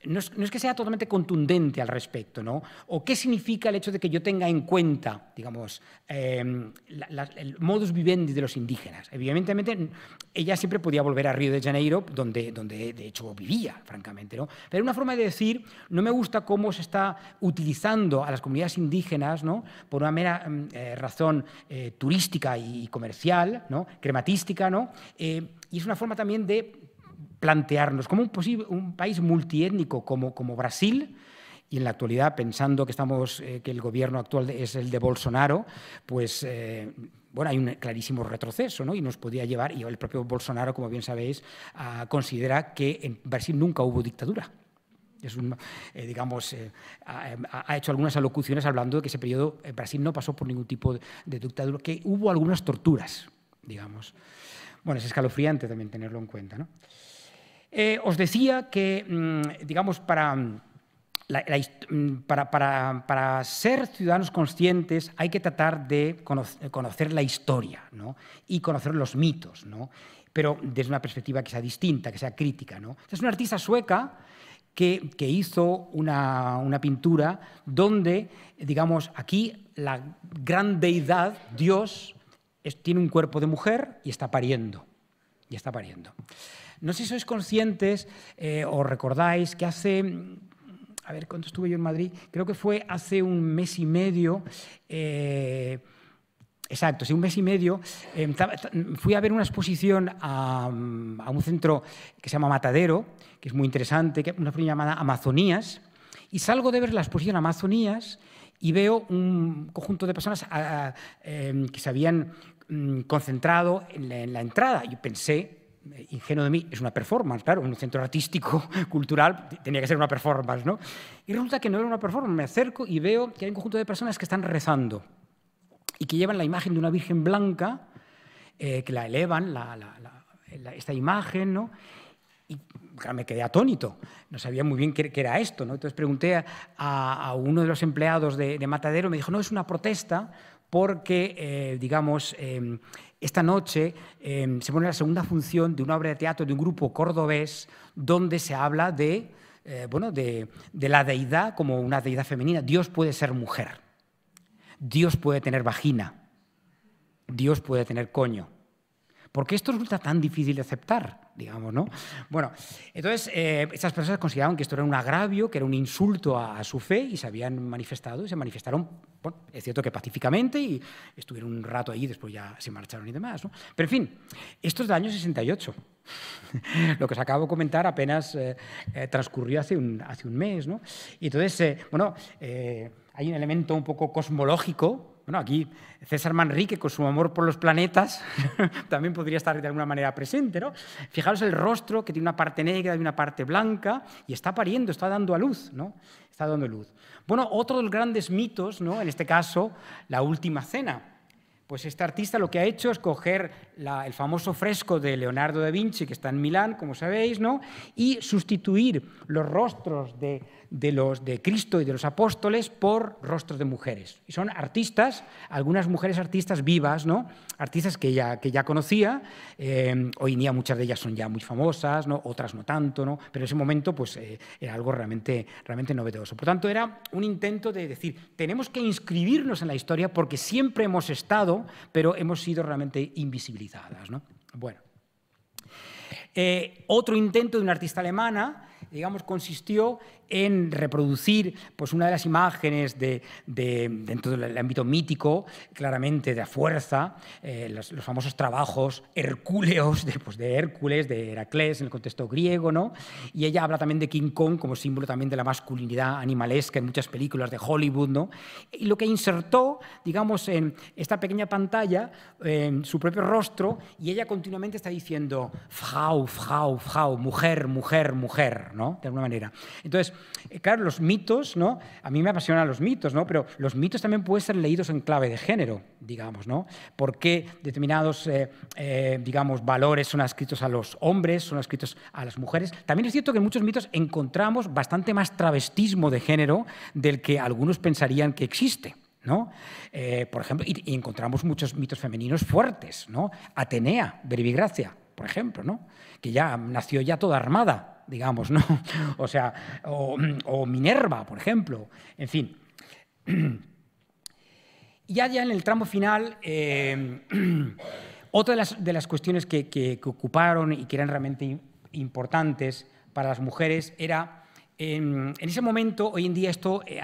no es, que sea totalmente contundente al respecto, ¿no? ¿O qué significa el hecho de que yo tenga en cuenta, digamos, em, el modus vivendi de los indígenas? Evidentemente, ella siempre podía volver a Río de Janeiro, donde, donde de hecho vivía, francamente, ¿no? Pero es una forma de decir, no me gusta cómo se está utilizando a las comunidades indígenas, ¿no? Por una mera em, eh, razón eh, turística y comercial, ¿no? Crematística, ¿no? Eh, y es una forma también de plantearnos como un, país multiétnico como, Brasil, y en la actualidad pensando que, estamos, eh, que el gobierno actual es el de Bolsonaro, pues eh, bueno, hay un clarísimo retroceso ¿no? y nos podría llevar, y el propio Bolsonaro, como bien sabéis, considera que en Brasil nunca hubo dictadura. Es eh, digamos, ha, hecho algunas alocuciones hablando de que ese periodo Brasil no pasó por ningún tipo de, de dictadura, que hubo algunas torturas, digamos. Bueno, es escalofriante también tenerlo en cuenta. ¿no? Eh, os decía que, mm, digamos, mm, mm, para, ser ciudadanos conscientes hay que tratar de eh, conocer, la historia ¿no? y conocer los mitos, ¿no? pero desde una perspectiva que sea distinta, que sea crítica. ¿no? Es una artista sueca que, hizo una, pintura donde, digamos, aquí la gran deidad, Dios, tiene un cuerpo de mujer y está pariendo. Y está pariendo. No sé si sois conscientes eh, o recordáis que hace a ver, ¿cuánto estuve yo en Madrid? Creo que fue hace un mes y medio. Eh, exacto, sí, un mes y medio. Em, fui a ver una exposición a, un centro que se llama Matadero, que es muy interesante, que una exposición llamada Amazonías. Y salgo de ver la exposición Amazonías y veo un conjunto de personas em, que se habían mm, concentrado en la, entrada. Yo pensé, ingenuo de mí, es una performance, claro, en un centro artístico, <laughs> cultural, tenía que ser una performance, ¿no? Y resulta que no era una performance, me acerco y veo que hay un conjunto de personas que están rezando y que llevan la imagen de una Virgen Blanca, eh, que la elevan, esta imagen, ¿no? Y me quedé atónito, no sabía muy bien qué, era esto, ¿no? Entonces pregunté a, uno de los empleados de, Matadero, me dijo, no, es una protesta porque, eh, digamos, em, esta noche em, se pone la segunda función de una obra de teatro de un grupo cordobés donde se habla de, eh, bueno, de la deidad como una deidad femenina. Dios puede ser mujer, Dios puede tener vagina, Dios puede tener coño. ¿Por qué esto resulta tan difícil de aceptar, digamos, ¿no? Bueno, entonces eh, estas personas consideraban que esto era un agravio, que era un insulto a, su fe y se habían manifestado y se manifestaron, es cierto que pacíficamente y estuvieron un rato ahí, después ya se marcharon y demás, Pero en fin, esto es del año 68. <laughs> Lo que os acabo de comentar apenas eh, eh, transcurrió hace un, hace un mes, ¿no? Y entonces, eh, bueno, hay un elemento un poco cosmológico bueno, aquí César Manrique, con su amor por los planetas, <laughs> también podría estar de alguna manera presente, ¿no? Fijaros el rostro, que tiene una parte negra y una parte blanca, y está pariendo, está dando a luz, ¿no? Está dando luz. Bueno, otro de los grandes mitos, ¿no? En este caso, la última cena. Pues este artista lo que ha hecho es coger el famoso fresco de Leonardo da Vinci, que está en Milán, como sabéis, ¿no? y sustituir los rostros de, los, de Cristo y de los apóstoles por rostros de mujeres. Y son artistas, algunas mujeres artistas vivas, ¿no? artistas que ya, que ya conocía, eh, hoy en día muchas de ellas son ya muy famosas, ¿no? otras no tanto, ¿no? pero en ese momento pues, eh, era algo realmente, realmente novedoso. Por tanto, era un intento de decir, tenemos que inscribirnos en la historia porque siempre hemos estado, pero hemos sido realmente invisibles. Bueno. Eh, otro intento de una artista alemana, digamos, consistió en reproducir pues, una de las imágenes de, dentro del ámbito mítico, claramente de la fuerza, eh, los, famosos trabajos hercúleos de, pues, de, Hércules, de Heracles en el contexto griego, ¿no? y ella habla también de King Kong como símbolo también de la masculinidad animalesca en muchas películas de Hollywood, ¿no? y lo que insertó, digamos, en esta pequeña pantalla, en su propio rostro, y ella continuamente está diciendo, Frau, Frau, Frau, mujer, mujer, mujer, ¿no? de alguna manera. Entonces, eh, claro, los mitos, ¿no? A mí me apasionan los mitos, ¿no? Pero los mitos también pueden ser leídos en clave de género, digamos, ¿no? ¿Por determinados, eh, eh, digamos, valores son adscritos a los hombres, son adscritos a las mujeres? También es cierto que en muchos mitos encontramos bastante más travestismo de género del que algunos pensarían que existe. ¿no? por ejemplo, y, encontramos muchos mitos femeninos fuertes, ¿no? Atenea, Veribigracia, por ejemplo, ¿no? Que ya nació ya toda armada, digamos, ¿no? <laughs> O sea, o, Minerva, por ejemplo, en fin. <clears throat> Y ya, en el tramo final, eh, <clears throat> otra de las, cuestiones que, ocuparon y que eran realmente importantes para las mujeres era, em, en ese momento, hoy en día esto eh,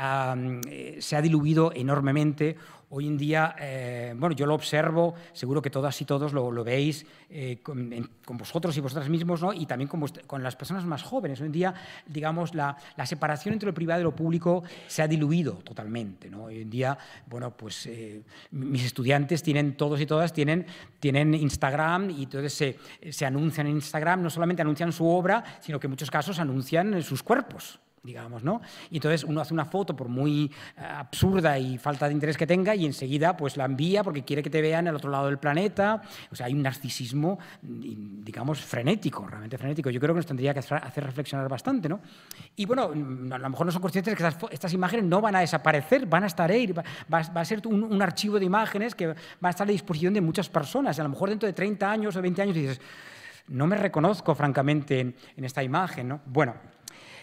eh, se ha diluido enormemente Hoy en día, eh, bueno, yo lo observo, seguro que todas y todos lo, veis eh, con, vosotros y vosotras mismos, ¿no? y también con, las personas más jóvenes. Hoy en día, digamos, la, separación entre lo privado y lo público se ha diluido totalmente. ¿no? Hoy en día, bueno, pues eh, mis estudiantes tienen, todos y todas tienen, tienen Instagram y entonces se, se anuncian en Instagram, no solamente anuncian su obra, sino que en muchos casos anuncian sus cuerpos digamos, ¿no? Y entonces uno hace una foto por muy eh, absurda y falta de interés que tenga y enseguida pues la envía porque quiere que te vean al otro lado del planeta. O sea, hay un narcisismo, digamos, frenético, realmente frenético. Yo creo que nos tendría que hacer reflexionar bastante, ¿no? Y bueno, a lo mejor no son conscientes de que estas, imágenes no van a desaparecer, van a estar ahí, va, a ser un, un, archivo de imágenes que va a estar a disposición de muchas personas. A lo mejor dentro de 30 años o 20 años dices, no me reconozco francamente en, en esta imagen, ¿no? Bueno,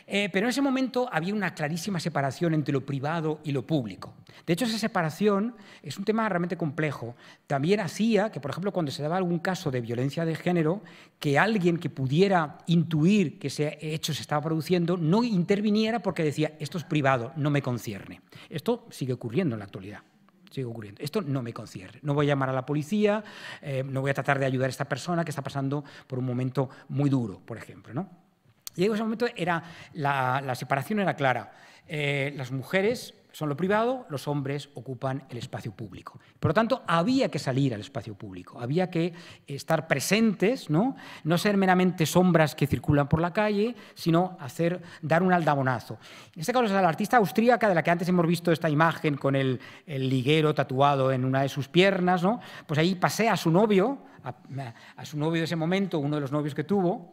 eh, pero en ese momento había una clarísima separación entre lo privado y lo público. De hecho, esa separación es un tema realmente complejo. También hacía que, por ejemplo, cuando se daba algún caso de violencia de género, que alguien que pudiera intuir que ese hecho se estaba produciendo no interviniera porque decía, esto es privado, no me concierne. Esto sigue ocurriendo en la actualidad. Sigue ocurriendo. Esto no me concierne. No voy a llamar a la policía, eh, no voy a tratar de ayudar a esta persona que está pasando por un momento muy duro, por ejemplo. ¿no? Y en ese momento, era, la, separación era clara. Eh, las mujeres son lo privado, los hombres ocupan el espacio público. Por lo tanto, había que salir al espacio público, había que estar presentes, no, no ser meramente sombras que circulan por la calle, sino hacer, dar un aldabonazo. En este caso es la artista austríaca de la que antes hemos visto esta imagen con el, liguero tatuado en una de sus piernas, pues ahí pasé a su novio, a su novio de ese momento, uno de los novios que tuvo,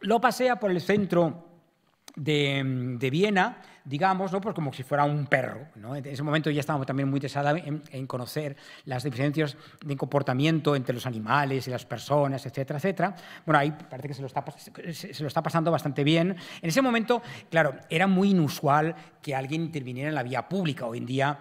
lo pasea por el centro de, mm, de Viena, digamos, ¿no? pues como si fuera un perro. ¿no? En ese momento ya estábamos también muy interesados en, conocer las diferencias de comportamiento entre los animales y las personas, etcétera, etcétera. Bueno, ahí parece que se lo está, pasando bastante bien. En ese momento, claro, era muy inusual que alguien interviniera en la vía pública. Hoy en día,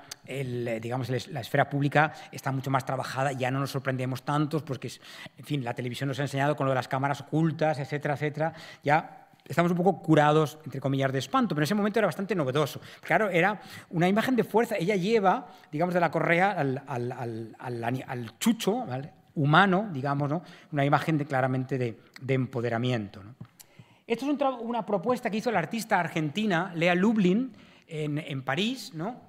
digamos, la esfera pública está mucho más trabajada, ya no nos sorprendemos tantos porque, en fin, la televisión nos ha enseñado con lo de las cámaras ocultas, etcétera, etcétera. Ya estamos un poco curados, entre comillas, de espanto, pero en ese momento era bastante novedoso. Claro, era una imagen de fuerza. Ella lleva, digamos, de la correa al, al, al, al chucho humano, digamos, una imagen de, claramente de, de empoderamiento. Esto es una propuesta que hizo la artista argentina Lea Lublin en, en París, ¿no?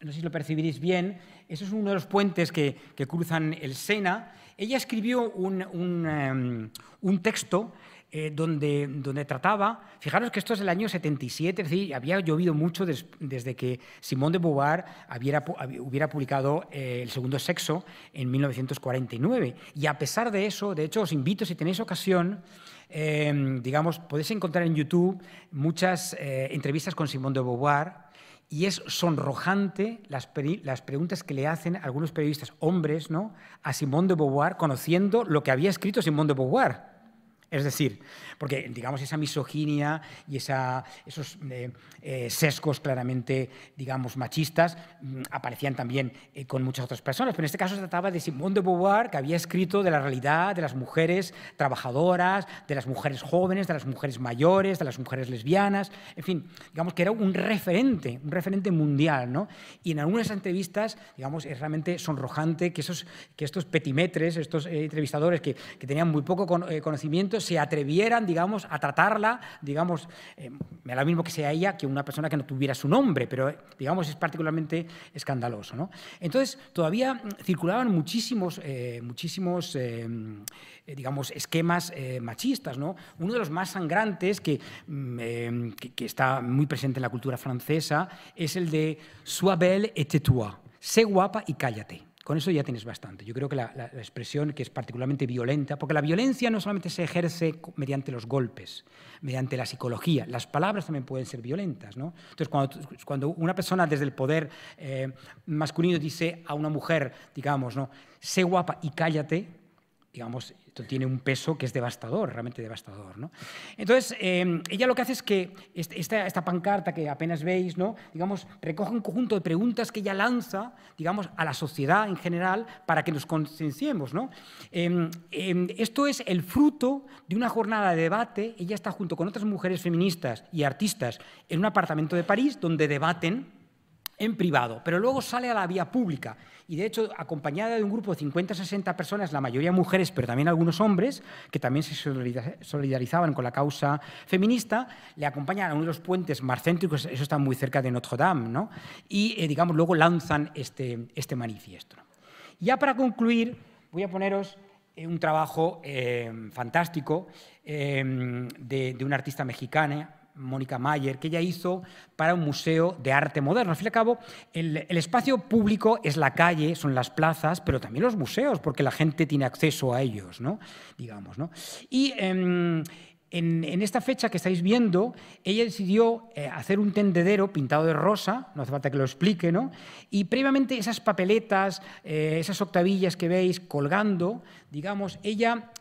no sé si lo percibiréis bien, eso es uno de los puentes que, que cruzan el Sena. Ella escribió un, un, em, un texto eh, donde, donde trataba, fijaros que esto es el año 77, es decir, había llovido mucho desde que Simón de Beauvoir hubiera, publicado eh, El Segundo Sexo en 1949. Y a pesar de eso, de hecho, os invito, si tenéis ocasión, eh, digamos, podéis encontrar en YouTube muchas entrevistas con Simón de Beauvoir, y es sonrojante las, las, preguntas que le hacen algunos periodistas hombres ¿no? a Simón de Beauvoir, conociendo lo que había escrito Simón de Beauvoir. Es decir, porque digamos esa misoginia y esa, esos eh, eh, sesgos claramente, digamos, machistas mm, aparecían también eh, con muchas otras personas, pero en este caso se trataba de Simone de Beauvoir, que había escrito de la realidad de las mujeres trabajadoras, de las mujeres jóvenes, de las mujeres mayores, de las mujeres lesbianas, en fin, digamos que era un referente, un referente mundial, ¿no? Y en algunas entrevistas, digamos, es realmente sonrojante que, esos, que estos petimetres, estos entrevistadores que, tenían muy poco conocimiento, se atrevieran, digamos, a tratarla, digamos, eh, me mismo que sea ella que una persona que no tuviera su nombre, pero digamos es particularmente escandaloso. Entonces, todavía circulaban muchísimos, eh, muchísimos eh, eh, digamos, esquemas machistas. ¿no? Uno de los más sangrantes mm, que, está muy presente en la cultura francesa es el de Sois belle et tais-toi, sé guapa y cállate. Con eso ya tienes bastante. Yo creo que la, expresión que es particularmente violenta, porque la violencia no solamente se ejerce mediante los golpes, mediante la psicología, las palabras también pueden ser violentas. Entonces, cuando, una persona desde el poder eh, masculino dice a una mujer, digamos, ¿no? sé guapa y cállate, digamos, esto tiene un peso que es devastador, realmente devastador. ¿no? Entonces, em, ella lo que hace es que esta, esta, pancarta que apenas veis, ¿no? digamos, recoge un conjunto de preguntas que ella lanza, digamos, a la sociedad en general para que nos concienciemos. ¿no? Em, em, esto es el fruto de una jornada de debate. Ella está junto con otras mujeres feministas y artistas en un apartamento de París donde debaten en privado, pero luego sale a la vía pública y de hecho acompañada de un grupo de 50 60 personas, la mayoría mujeres, pero también algunos hombres, que también se solidarizaban con la causa feminista, le acompañan a uno de los puentes marcéntricos, eso está muy cerca de Notre Dame, ¿no? y eh, digamos luego lanzan este, este manifiesto. Ya para concluir, voy a poneros eh, un trabajo eh, fantástico de, de una artista mexicana, Mónica Mayer, que ella hizo para un museo de arte moderno. Al fin y al cabo, el, espacio público es la calle, son las plazas, pero también los museos, porque la gente tiene acceso a ellos, ¿no? Digamos, Y em, en, esta fecha que estáis viendo, ella decidió eh, hacer un tendedero pintado de rosa, no hace falta que lo explique, ¿no? Y previamente esas papeletas, eh, esas octavillas que veis colgando digamos, ella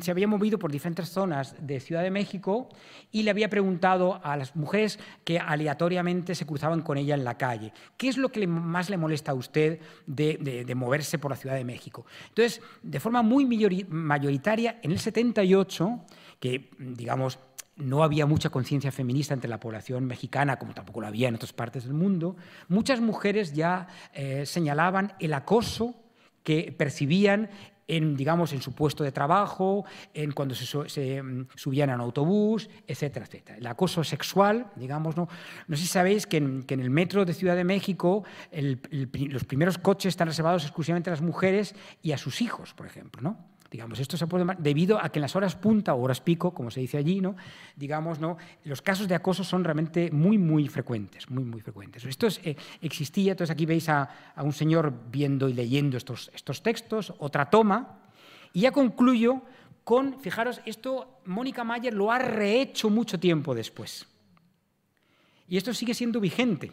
se había movido por diferentes zonas de Ciudad de México y le había preguntado a las mujeres que aleatoriamente se cruzaban con ella en la calle, ¿qué es lo que más le molesta a usted de, moverse por la Ciudad de México? Entonces, de forma muy mayoritaria, en el 78, que, digamos, no había mucha conciencia feminista entre la población mexicana, como tampoco lo había en otras partes del mundo, muchas mujeres ya eh, señalaban el acoso que percibían en, digamos, en su puesto de trabajo, en cuando se, mm, subían a autobús, etcétera, etcétera. El acoso sexual, digamos, no, no sé si sabéis que en, el metro de Ciudad de México los primeros coches están reservados exclusivamente a las mujeres y a sus hijos, por ejemplo, ¿no? Digamos, esto se puede debido a que en las horas punta o horas pico, como se dice allí, ¿no? Digamos, ¿no? Los casos de acoso son realmente muy, muy frecuentes, muy, muy frecuentes. Esto eh, existía, entonces aquí veis a, un señor viendo y leyendo estos, estos textos, otra toma, y ya concluyo con, fijaros, esto Mónica Mayer lo ha rehecho mucho tiempo después. Y esto sigue siendo vigente.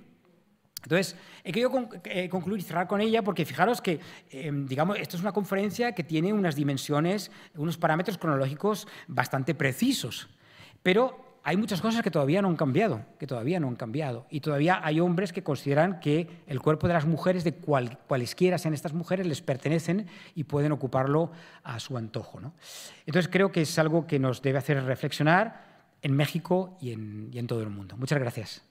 Entonces, he querido eh, concluir y cerrar con ella porque fijaros que, eh, digamos, esto es una conferencia que tiene unas dimensiones, unos parámetros cronológicos bastante precisos, pero hay muchas cosas que todavía no han cambiado, que todavía no han cambiado. Y todavía hay hombres que consideran que el cuerpo de las mujeres, de cualesquiera sean estas mujeres, les pertenecen y pueden ocuparlo a su antojo. ¿no? Entonces, creo que es algo que nos debe hacer reflexionar en México y en todo el mundo. Muchas gracias.